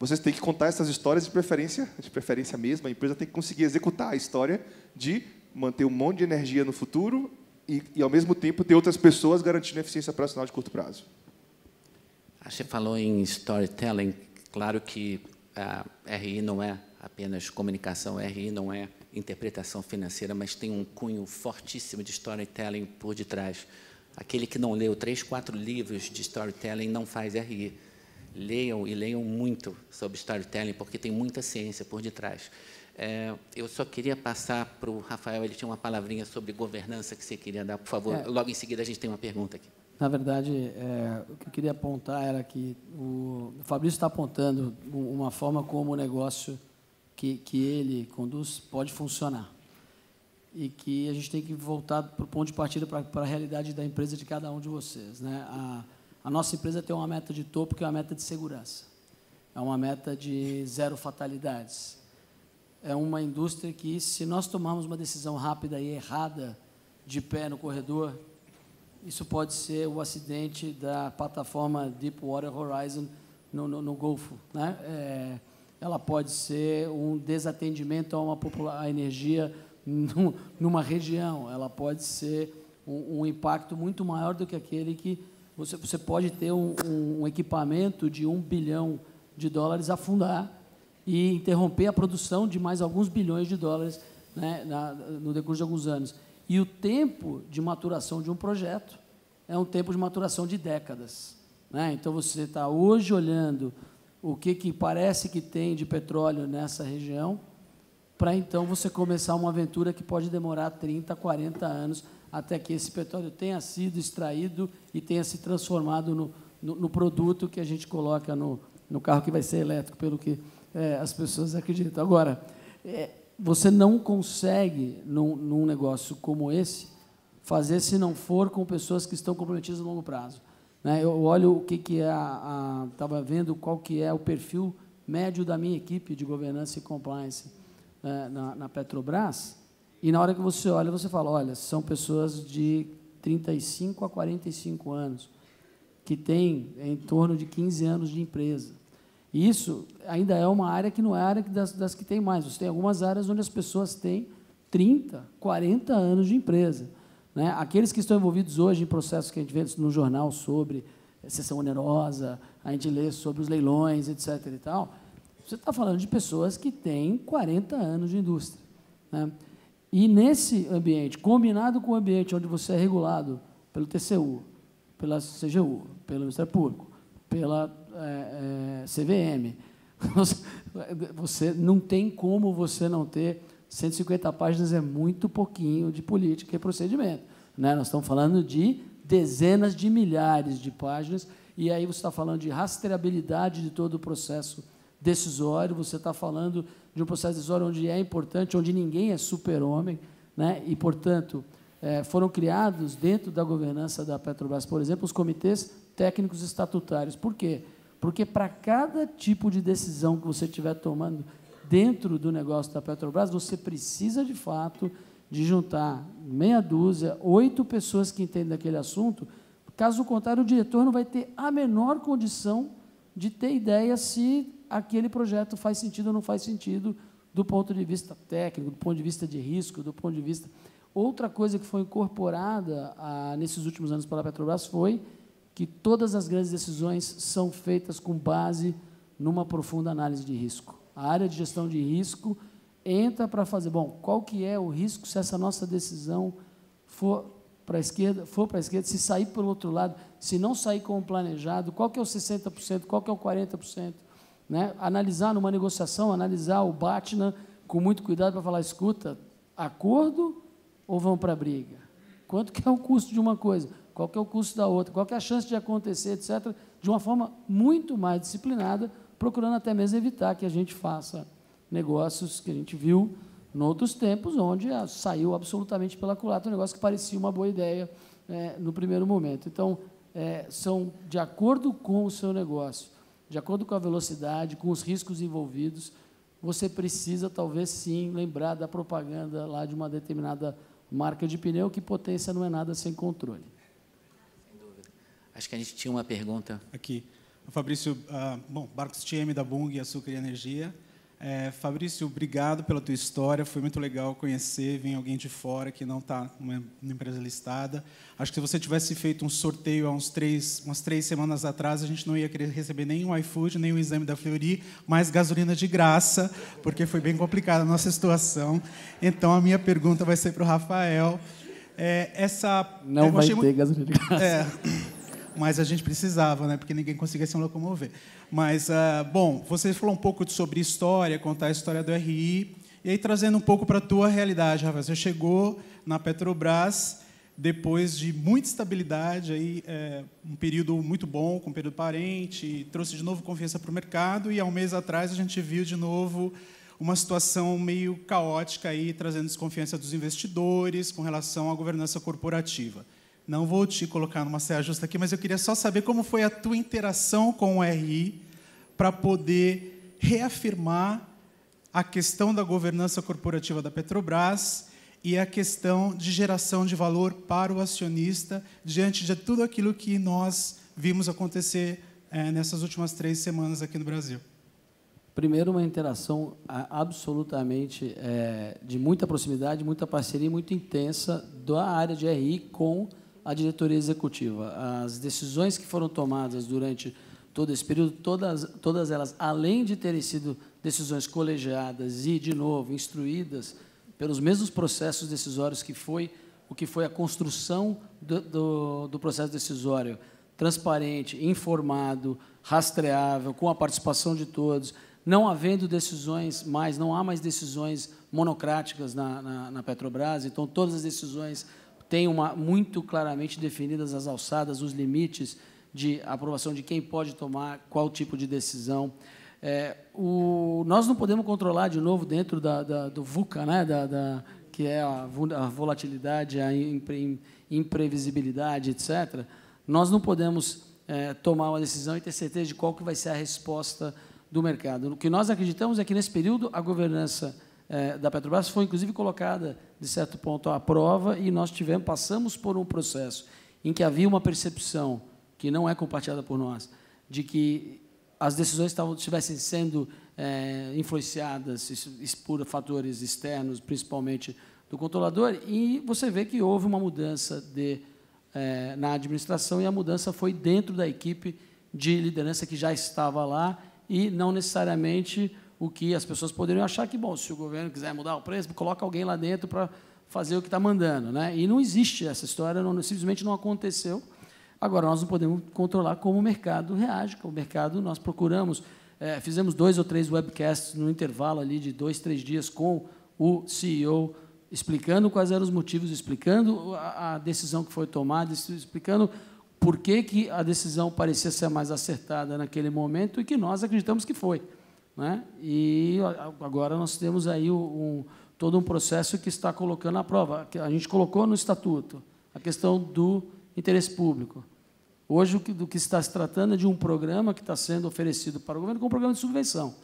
vocês têm que contar essas histórias de preferência, de preferência mesmo, a empresa tem que conseguir executar a história de manter um monte de energia no futuro e, e ao mesmo tempo, ter outras pessoas garantindo eficiência operacional de curto prazo. Ah, você falou em storytelling. Claro que a RI não é apenas comunicação, a RI não é interpretação financeira, mas tem um cunho fortíssimo de storytelling por detrás. Aquele que não leu três, quatro livros de storytelling não faz RI Leiam e leiam muito sobre storytelling, porque tem muita ciência por detrás. É, eu só queria passar para o Rafael, ele tinha uma palavrinha sobre governança que você queria dar, por favor. É, Logo em seguida a gente tem uma pergunta aqui. Na verdade, é, o que eu queria apontar era que o, o Fabrício está apontando uma forma como o negócio que, que ele conduz pode funcionar. E que a gente tem que voltar para o ponto de partida para, a realidade da empresa de cada um de vocês. Né? A, a nossa empresa tem uma meta de topo que é uma meta de segurança. É uma meta de zero fatalidades. É uma indústria que, se nós tomarmos uma decisão rápida e errada de pé no corredor, isso pode ser o acidente da plataforma Deepwater Horizon no, no, no Golfo. Né? É, ela pode ser um desatendimento a uma a energia numa região. Ela pode ser um, um impacto muito maior do que aquele que você, você pode ter um, um equipamento de um bilhão de dólares afundar e interromper a produção de mais alguns bilhões de dólares né, na, no decurso de alguns anos. E o tempo de maturação de um projeto é um tempo de maturação de décadas. Né? Então, você está hoje olhando o que, que parece que tem de petróleo nessa região, para então você começar uma aventura que pode demorar 30, 40 anos até que esse petróleo tenha sido extraído e tenha se transformado no, no, no produto que a gente coloca no, no, carro que vai ser elétrico, pelo que é, as pessoas acreditam. Agora, é, você não consegue, num, num negócio como esse, fazer se não for com pessoas que estão comprometidas a longo prazo. Né? Eu olho o que, que é a... Estava vendo qual que é o perfil médio da minha equipe de governança e compliance eh, na, na, Petrobras, e na hora que você olha, você fala, olha, são pessoas de 35 a 45 anos, que têm em torno de 15 anos de empresa. E isso ainda é uma área que não é área das, das que tem mais. Você tem algumas áreas onde as pessoas têm 30, 40 anos de empresa. Né? Aqueles que estão envolvidos hoje em processos que a gente vê no jornal sobre sessão onerosa, a gente lê sobre os leilões, etc. E tal, você está falando de pessoas que têm 40 anos de indústria. Né? E nesse ambiente, combinado com o ambiente onde você é regulado pelo TCU, pela CGU, pelo Ministério Público, pela é, é, CVM, você não tem como você não ter 150 páginas é muito pouquinho de política e procedimento. Né? Nós estamos falando de dezenas de milhares de páginas, e aí você está falando de rastreabilidade de todo o processo decisório, você está falando de um processo decisório onde é importante, onde ninguém é super-homem, né? e, portanto, é, foram criados dentro da governança da Petrobras, por exemplo, os comitês técnicos estatutários. Por quê? Porque para cada tipo de decisão que você estiver tomando dentro do negócio da Petrobras, você precisa, de fato, de juntar meia dúzia, oito pessoas que entendem daquele assunto, caso contrário, o diretor não vai ter a menor condição de ter ideia se aquele projeto faz sentido ou não faz sentido do ponto de vista técnico, do ponto de vista de risco, do ponto de vista. Outra coisa que foi incorporada a, ah, nesses últimos anos pela Petrobras foi que todas as grandes decisões são feitas com base numa profunda análise de risco. A área de gestão de risco entra para fazer, bom, qual que é o risco se essa nossa decisão for para a esquerda, for para a esquerda, se sair o outro lado, se não sair como planejado, qual que é o 60%, qual que é o 40%, né, analisar numa negociação, analisar o Batman com muito cuidado para falar, escuta, acordo ou vão para a briga? Quanto que é o custo de uma coisa? Qual que é o custo da outra? Qual que é a chance de acontecer, etc., de uma forma muito mais disciplinada, procurando até mesmo evitar que a gente faça negócios que a gente viu em outros tempos, onde ah, saiu absolutamente pela culata um negócio que parecia uma boa ideia é, no primeiro momento. Então, é, são de acordo com o seu negócio, de acordo com a velocidade, com os riscos envolvidos, você precisa talvez sim lembrar da propaganda lá de uma determinada marca de pneu que potência não é nada sem controle. Sem dúvida. Acho que a gente tinha uma pergunta. Aqui. o Fabrício, uh, bom, Barcos TM da Bung Açúcar e Energia. É, Fabrício, obrigado pela tua história. Foi muito legal conhecer, vir alguém de fora que não está numa, empresa listada. Acho que se você tivesse feito um sorteio há uns três, umas três semanas atrás, a gente não ia querer receber nem um iFood, nem um exame da Fleury, mais gasolina de graça, porque foi bem complicada a nossa situação. Então, a minha pergunta vai ser para o Rafael. É, essa, não vai ter gasolina de graça. É, mas a gente precisava, né? Porque ninguém conseguia se locomover. Mas, uh, bom, você falou um pouco sobre história, contar a história do RI, e aí trazendo um pouco para a tua realidade, Rafael. Você chegou na Petrobras depois de muita estabilidade, aí, é, um período muito bom com o período parente, trouxe de novo confiança para o mercado, e há um mês atrás a gente viu de novo uma situação meio caótica, aí, trazendo desconfiança dos investidores com relação à governança corporativa. Não vou te colocar numa saia justa aqui, mas eu queria só saber como foi a tua interação com o RI para poder reafirmar a questão da governança corporativa da Petrobras e a questão de geração de valor para o acionista diante de tudo aquilo que nós vimos acontecer é, nessas últimas três semanas aqui no Brasil. Primeiro, uma interação absolutamente é, de muita proximidade, muita parceria muito intensa da área de RI com a diretoria executiva. As decisões que foram tomadas durante todo esse período, todas, todas elas, além de terem sido decisões colegiadas e, de novo, instruídas pelos mesmos processos decisórios que foi o que foi a construção do, do, do processo decisório, transparente, informado, rastreável, com a participação de todos, não havendo decisões mais, não há mais decisões monocráticas na, na, na Petrobras, então todas as decisões tem uma, muito claramente definidas as alçadas, os limites de aprovação de quem pode tomar qual tipo de decisão. É, o, nós não podemos controlar, de novo, dentro da, da, do VUCA, né, da, da, que é a, a volatilidade, a impre, imprevisibilidade, etc., nós não podemos é, tomar uma decisão e ter certeza de qual que vai ser a resposta do mercado. O que nós acreditamos é que, nesse período, a governança é, da Petrobras foi, inclusive, colocada de certo ponto, à prova e nós tivemos, passamos por um processo em que havia uma percepção, que não é compartilhada por nós, de que as decisões estavam, estivessem sendo é, influenciadas por fatores externos, principalmente do controlador, e você vê que houve uma mudança de, é, na administração e a mudança foi dentro da equipe de liderança que já estava lá e não necessariamente o que as pessoas poderiam achar que, bom, se o governo quiser mudar o preço, coloca alguém lá dentro para fazer o que está mandando. Né? E não existe essa história, não, simplesmente não aconteceu. Agora, nós não podemos controlar como o mercado reage, o mercado nós procuramos. É, fizemos dois ou três webcasts no intervalo ali de dois, três dias com o CEO, explicando quais eram os motivos, explicando a, a decisão que foi tomada, explicando por que, que a decisão parecia ser mais acertada naquele momento e que nós acreditamos que foi. Né? E agora nós temos aí um, todo um processo que está colocando à prova. A gente colocou no estatuto a questão do interesse público. Hoje, do que está se tratando é de um programa que está sendo oferecido para o governo como um programa de subvenção,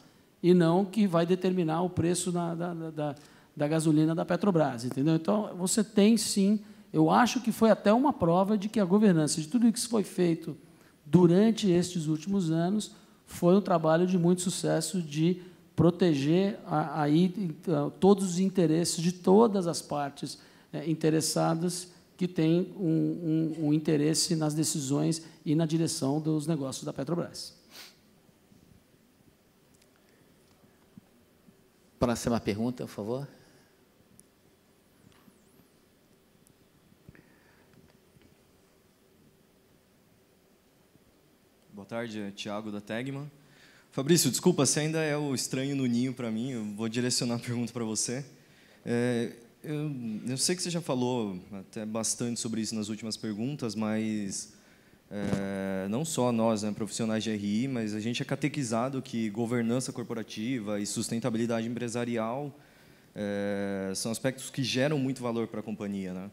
e não que vai determinar o preço da, da, da gasolina da Petrobras. Entendeu? Então, você tem, sim, eu acho que foi até uma prova de que a governança de tudo isso que foi feito durante estes últimos anos foi um trabalho de muito sucesso de proteger aí todos os interesses de todas as partes né, interessadas que têm um, um, um, interesse nas decisões e na direção dos negócios da Petrobras. Próxima pergunta, por favor. tarde, é Tiago da Tegma. Fabrício, desculpa, você ainda é o estranho no ninho para mim, eu vou direcionar a pergunta para você. É, eu, eu, sei que você já falou até bastante sobre isso nas últimas perguntas, mas é, não só nós, né, profissionais de RI, mas a gente é catequizado que governança corporativa e sustentabilidade empresarial é, são aspectos que geram muito valor para a companhia, né?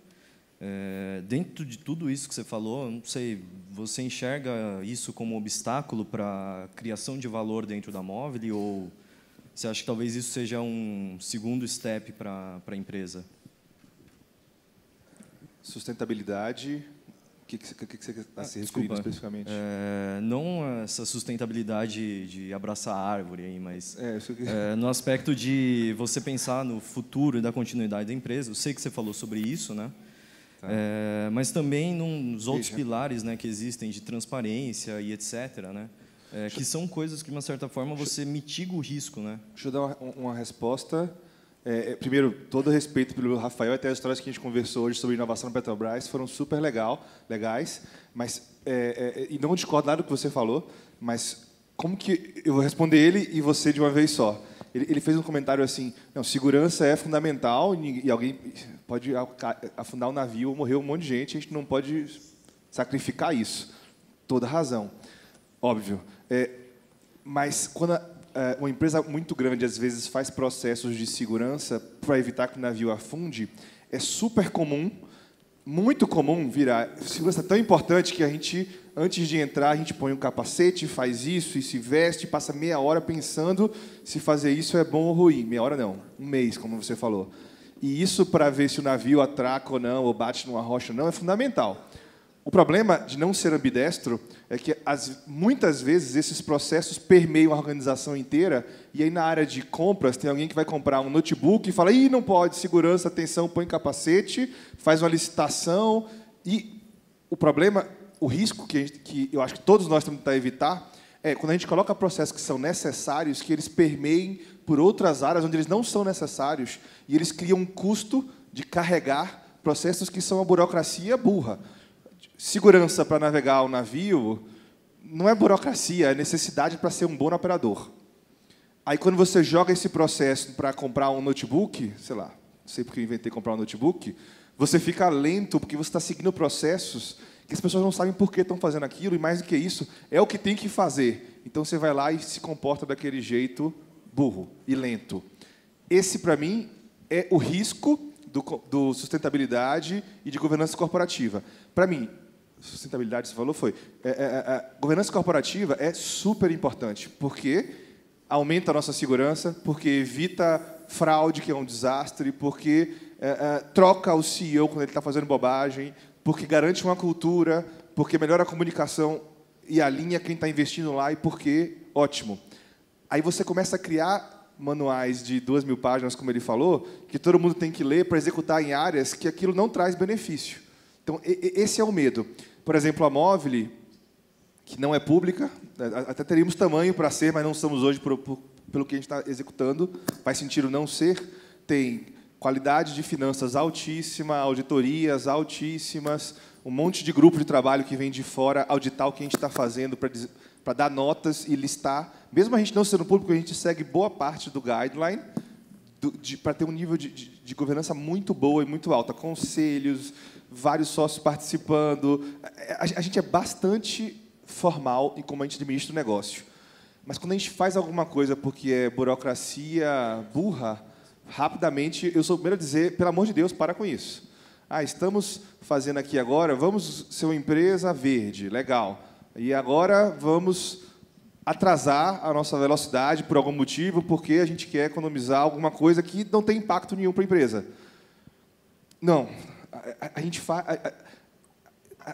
É, dentro de tudo isso que você falou, não sei, você enxerga isso como obstáculo para a criação de valor dentro da móvel ou você acha que talvez isso seja um segundo step para a empresa? Sustentabilidade, o que, que, que, você está ah, se referindo especificamente? É, não essa sustentabilidade de abraçar a árvore, aí, mas é, que... é, no aspecto de você pensar no futuro e da continuidade da empresa. Eu sei que você falou sobre isso, né? Tá. É, mas também nos outros pilares né, que existem de transparência e etc., né? É, que são coisas que, de uma certa forma, você mitiga o risco. Né? Deixa eu dar uma, uma resposta. É, é, primeiro, todo respeito pelo Rafael, até as histórias que a gente conversou hoje sobre inovação na Petrobras foram super legal, legais, mas é, é, é, e não discordo nada do que você falou, mas como que eu vou responder ele e você de uma vez só? Ele, ele fez um comentário assim: não, segurança é fundamental e, e alguém pode afundar um navio ou morrer um monte de gente, a gente não pode sacrificar isso. Toda razão, óbvio. É, mas quando a, é, uma empresa muito grande às vezes faz processos de segurança para evitar que o navio afunde, é super comum, muito comum virar. Segurança é tão importante que a gente, antes de entrar, a gente põe um capacete, faz isso e se veste, passa meia hora pensando se fazer isso é bom ou ruim. Meia hora não, um mês, como você falou. E isso para ver se o navio atraca ou não, ou bate numa rocha ou não, é fundamental. O problema de não ser ambidestro é que as, muitas vezes esses processos permeiam a organização inteira, e aí na área de compras tem alguém que vai comprar um notebook e fala: ih, não pode, segurança, atenção, põe capacete, faz uma licitação. E o problema, o risco que, gente, que eu acho que todos nós temos que evitar é quando a gente coloca processos que são necessários, que eles permeiem por outras áreas onde eles não são necessários e eles criam um custo de carregar processos que são a burocracia burra. Segurança para navegar o navio não é burocracia, é necessidade para ser um bom operador. Aí quando você joga esse processo para comprar um notebook, sei lá, sei porque eu inventei comprar um notebook, você fica lento porque você está seguindo processos que as pessoas não sabem por que estão fazendo aquilo e mais do que isso é o que tem que fazer. Então você vai lá e se comporta daquele jeito burro e lento. Esse, para mim, é o risco do, do, sustentabilidade e de governança corporativa. Para mim, sustentabilidade, você falou, foi. É é, é, é, governança corporativa é super importante, porque aumenta a nossa segurança, porque evita fraude, que é um desastre, porque é, é troca o CEO quando ele está fazendo bobagem, porque garante uma cultura, porque melhora a comunicação e alinha quem está investindo lá e porque, ótimo. Aí você começa a criar manuais de duas mil páginas, como ele falou, que todo mundo tem que ler para executar em áreas que aquilo não traz benefício. Então, esse é o medo. Por exemplo, a Móvel, que não é pública, né, até teríamos tamanho para ser, mas não somos hoje pelo que a gente está executando, faz sentido não ser, tem qualidade de finanças altíssima, auditorias altíssimas, um monte de grupo de trabalho que vem de fora auditar o que a gente está fazendo para para dar notas e listar. Mesmo a gente não sendo público, a gente segue boa parte do guideline para ter um nível de, de, de, governança muito boa e muito alta. Conselhos, vários sócios participando. A, a, gente é bastante formal em como a gente administra o negócio. Mas quando a gente faz alguma coisa porque é burocracia burra, rapidamente, eu sou o primeiro a dizer, pelo amor de Deus, para com isso. Ah, estamos fazendo aqui agora, vamos ser uma empresa verde, legal. E agora vamos atrasar a nossa velocidade por algum motivo, porque a gente quer economizar alguma coisa que não tem impacto nenhum para a empresa. Não. A, a, a gente faz.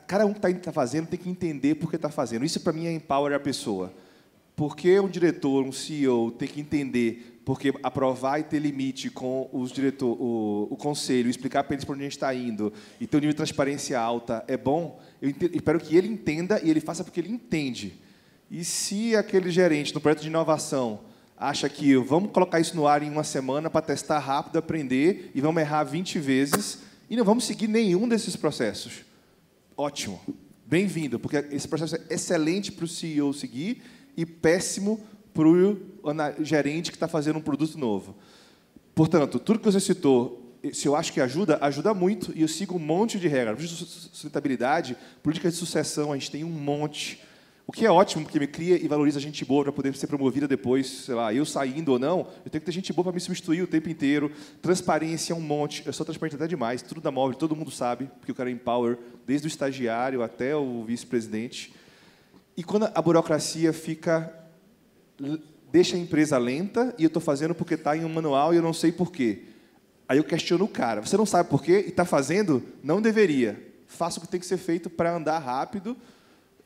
Cada um que está tá fazendo tem que entender por que está fazendo. Isso, para mim, é empower a pessoa. Por que um diretor, um CEO, tem que entender porque aprovar e ter limite com os diretor, o, o conselho, explicar para eles para onde a gente está indo e ter um nível de transparência alta é bom, eu entendo, espero que ele entenda e ele faça porque ele entende. E se aquele gerente no projeto de inovação acha que vamos colocar isso no ar em uma semana para testar rápido, aprender e vamos errar 20 vezes e não vamos seguir nenhum desses processos, ótimo, bem-vindo, porque esse processo é excelente para o CEO seguir e péssimo para o gerente que está fazendo um produto novo. Portanto, tudo que você citou, se eu acho que ajuda, ajuda muito, e eu sigo um monte de regras. Sustentabilidade, política de sucessão, a gente tem um monte. O que é ótimo, porque me cria e valoriza gente boa para poder ser promovida depois, sei lá, eu saindo ou não, eu tenho que ter gente boa para me substituir o tempo inteiro. Transparência é um monte, eu sou transparente até demais, tudo da móvel, todo mundo sabe, porque eu quero é empower, desde o estagiário até o vice-presidente. E quando a burocracia fica deixa a empresa lenta e eu estou fazendo porque está em um manual e eu não sei porquê. Aí eu questiono o cara. Você não sabe por quê e está fazendo? Não deveria. Faça o que tem que ser feito para andar rápido.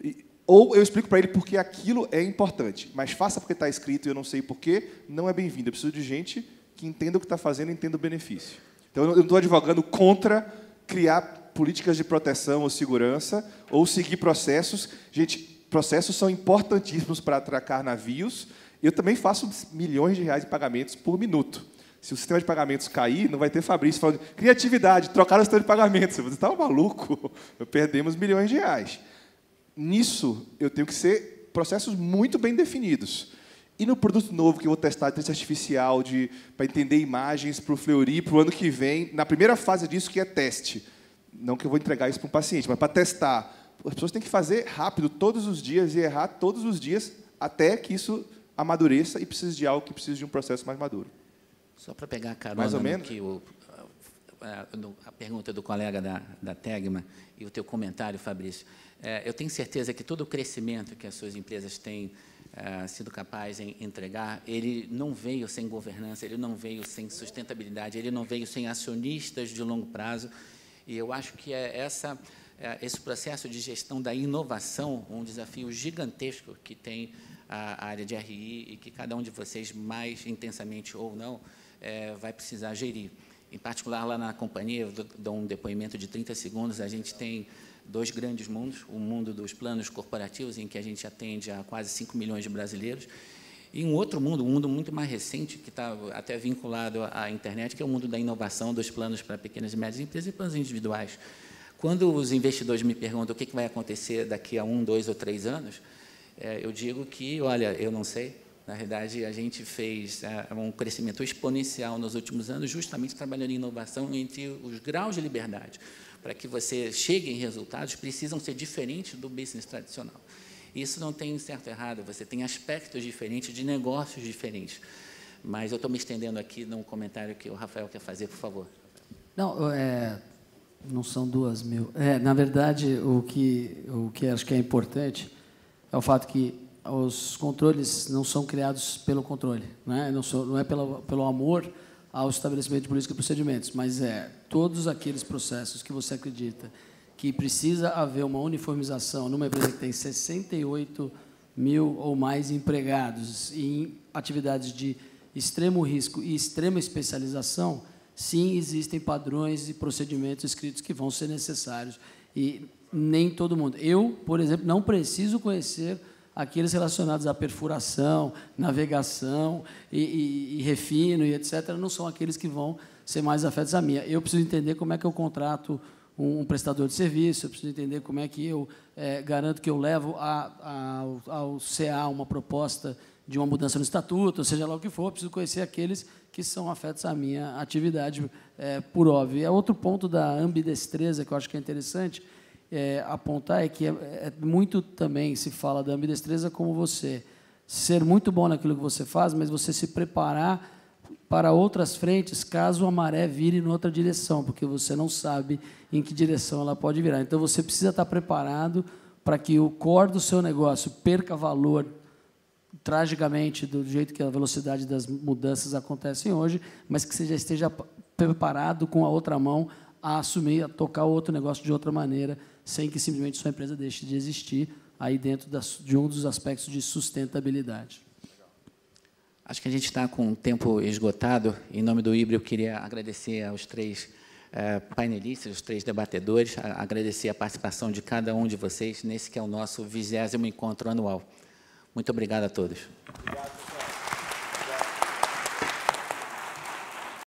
E, ou eu explico para ele porque aquilo é importante. Mas faça porque está escrito e eu não sei porquê, não é bem-vindo. Eu preciso de gente que entenda o que está fazendo e entenda o benefício. Então, eu não estou advogando contra criar políticas de proteção ou segurança ou seguir processos. Gente, processos são importantíssimos para atracar navios. Eu também faço milhões de reais de pagamentos por minuto. Se o sistema de pagamentos cair, não vai ter Fabrício falando criatividade, trocar o sistema de pagamentos. Você está um maluco? Perdemos milhões de reais. Nisso, eu tenho que ser processos muito bem definidos. E no produto novo que eu vou testar, inteligência artificial, de, para entender imagens para o Fleury, para o ano que vem, na primeira fase disso, que é teste. Não que eu vou entregar isso para um paciente, mas para testar as pessoas têm que fazer rápido todos os dias e errar todos os dias até que isso amadureça e precise de algo que precise de um processo mais maduro. Só para pegar a carona mais ou menos. que o, a, a, pergunta do colega da, da Tegma e o teu comentário, Fabrício, é, eu tenho certeza que todo o crescimento que as suas empresas têm é, sido capazes em entregar, ele não veio sem governança, ele não veio sem sustentabilidade, ele não veio sem acionistas de longo prazo, e eu acho que é essa é, esse processo de gestão da inovação, um desafio gigantesco que tem a área de RI e que cada um de vocês, mais intensamente ou não, é, vai precisar gerir. Em particular, lá na companhia, eu dou um depoimento de 30 segundos, a gente tem dois grandes mundos, o mundo dos planos corporativos, em que a gente atende a quase 5 milhões de brasileiros, e um outro mundo, um mundo muito mais recente, que está até vinculado à internet, que é o mundo da inovação, dos planos para pequenas e médias empresas e planos individuais. Quando os investidores me perguntam o que vai acontecer daqui a um, dois ou três anos, é, eu digo que, olha, eu não sei. Na verdade, a gente fez é, um crescimento exponencial nos últimos anos, justamente trabalhando em inovação entre os graus de liberdade. Para que você chegue em resultados, precisam ser diferentes do business tradicional. Isso não tem certo e errado, você tem aspectos diferentes de negócios diferentes. Mas eu estou me estendendo aqui num comentário que o Rafael quer fazer, por favor. Não, é, não são duas mil. É, na verdade, o que, o que acho que é importante é o fato que os controles não são criados pelo controle, né? não, não é pelo, pelo amor ao estabelecimento de política e procedimentos, mas é todos aqueles processos que você acredita que precisa haver uma uniformização numa empresa que tem 68 mil ou mais empregados em atividades de extremo risco e extrema especialização, sim, existem padrões e procedimentos escritos que vão ser necessários. E nem todo mundo. Eu, por exemplo, não preciso conhecer aqueles relacionados à perfuração, navegação e, e, e refino e etc. Não são aqueles que vão ser mais afetos à minha. Eu preciso entender como é que eu contrato um, prestador de serviço, eu preciso entender como é que eu é, garanto que eu levo a, a, ao, CA uma proposta de uma mudança no estatuto, ou seja lá o que for, preciso conhecer aqueles que são afetos à minha atividade é, por óbvio. E é outro ponto da ambidestreza que eu acho que é interessante é, apontar é que é, é, muito também se fala da ambidestreza como você ser muito bom naquilo que você faz, mas você se preparar para outras frentes caso a maré vire em outra direção, porque você não sabe em que direção ela pode virar. Então você precisa estar preparado para que o core do seu negócio perca valor tragicamente, do jeito que a velocidade das mudanças acontecem hoje, mas que você já esteja preparado com a outra mão a assumir, a tocar outro negócio de outra maneira, sem que simplesmente sua empresa deixe de existir, aí dentro das, de um dos aspectos de sustentabilidade. Acho que a gente está com o tempo esgotado. Em nome do IBRE, eu queria agradecer aos três eh, painelistas, os três debatedores, a, agradecer a participação de cada um de vocês nesse que é o nosso vigésimo encontro anual. Muito obrigado a todos. Obrigado.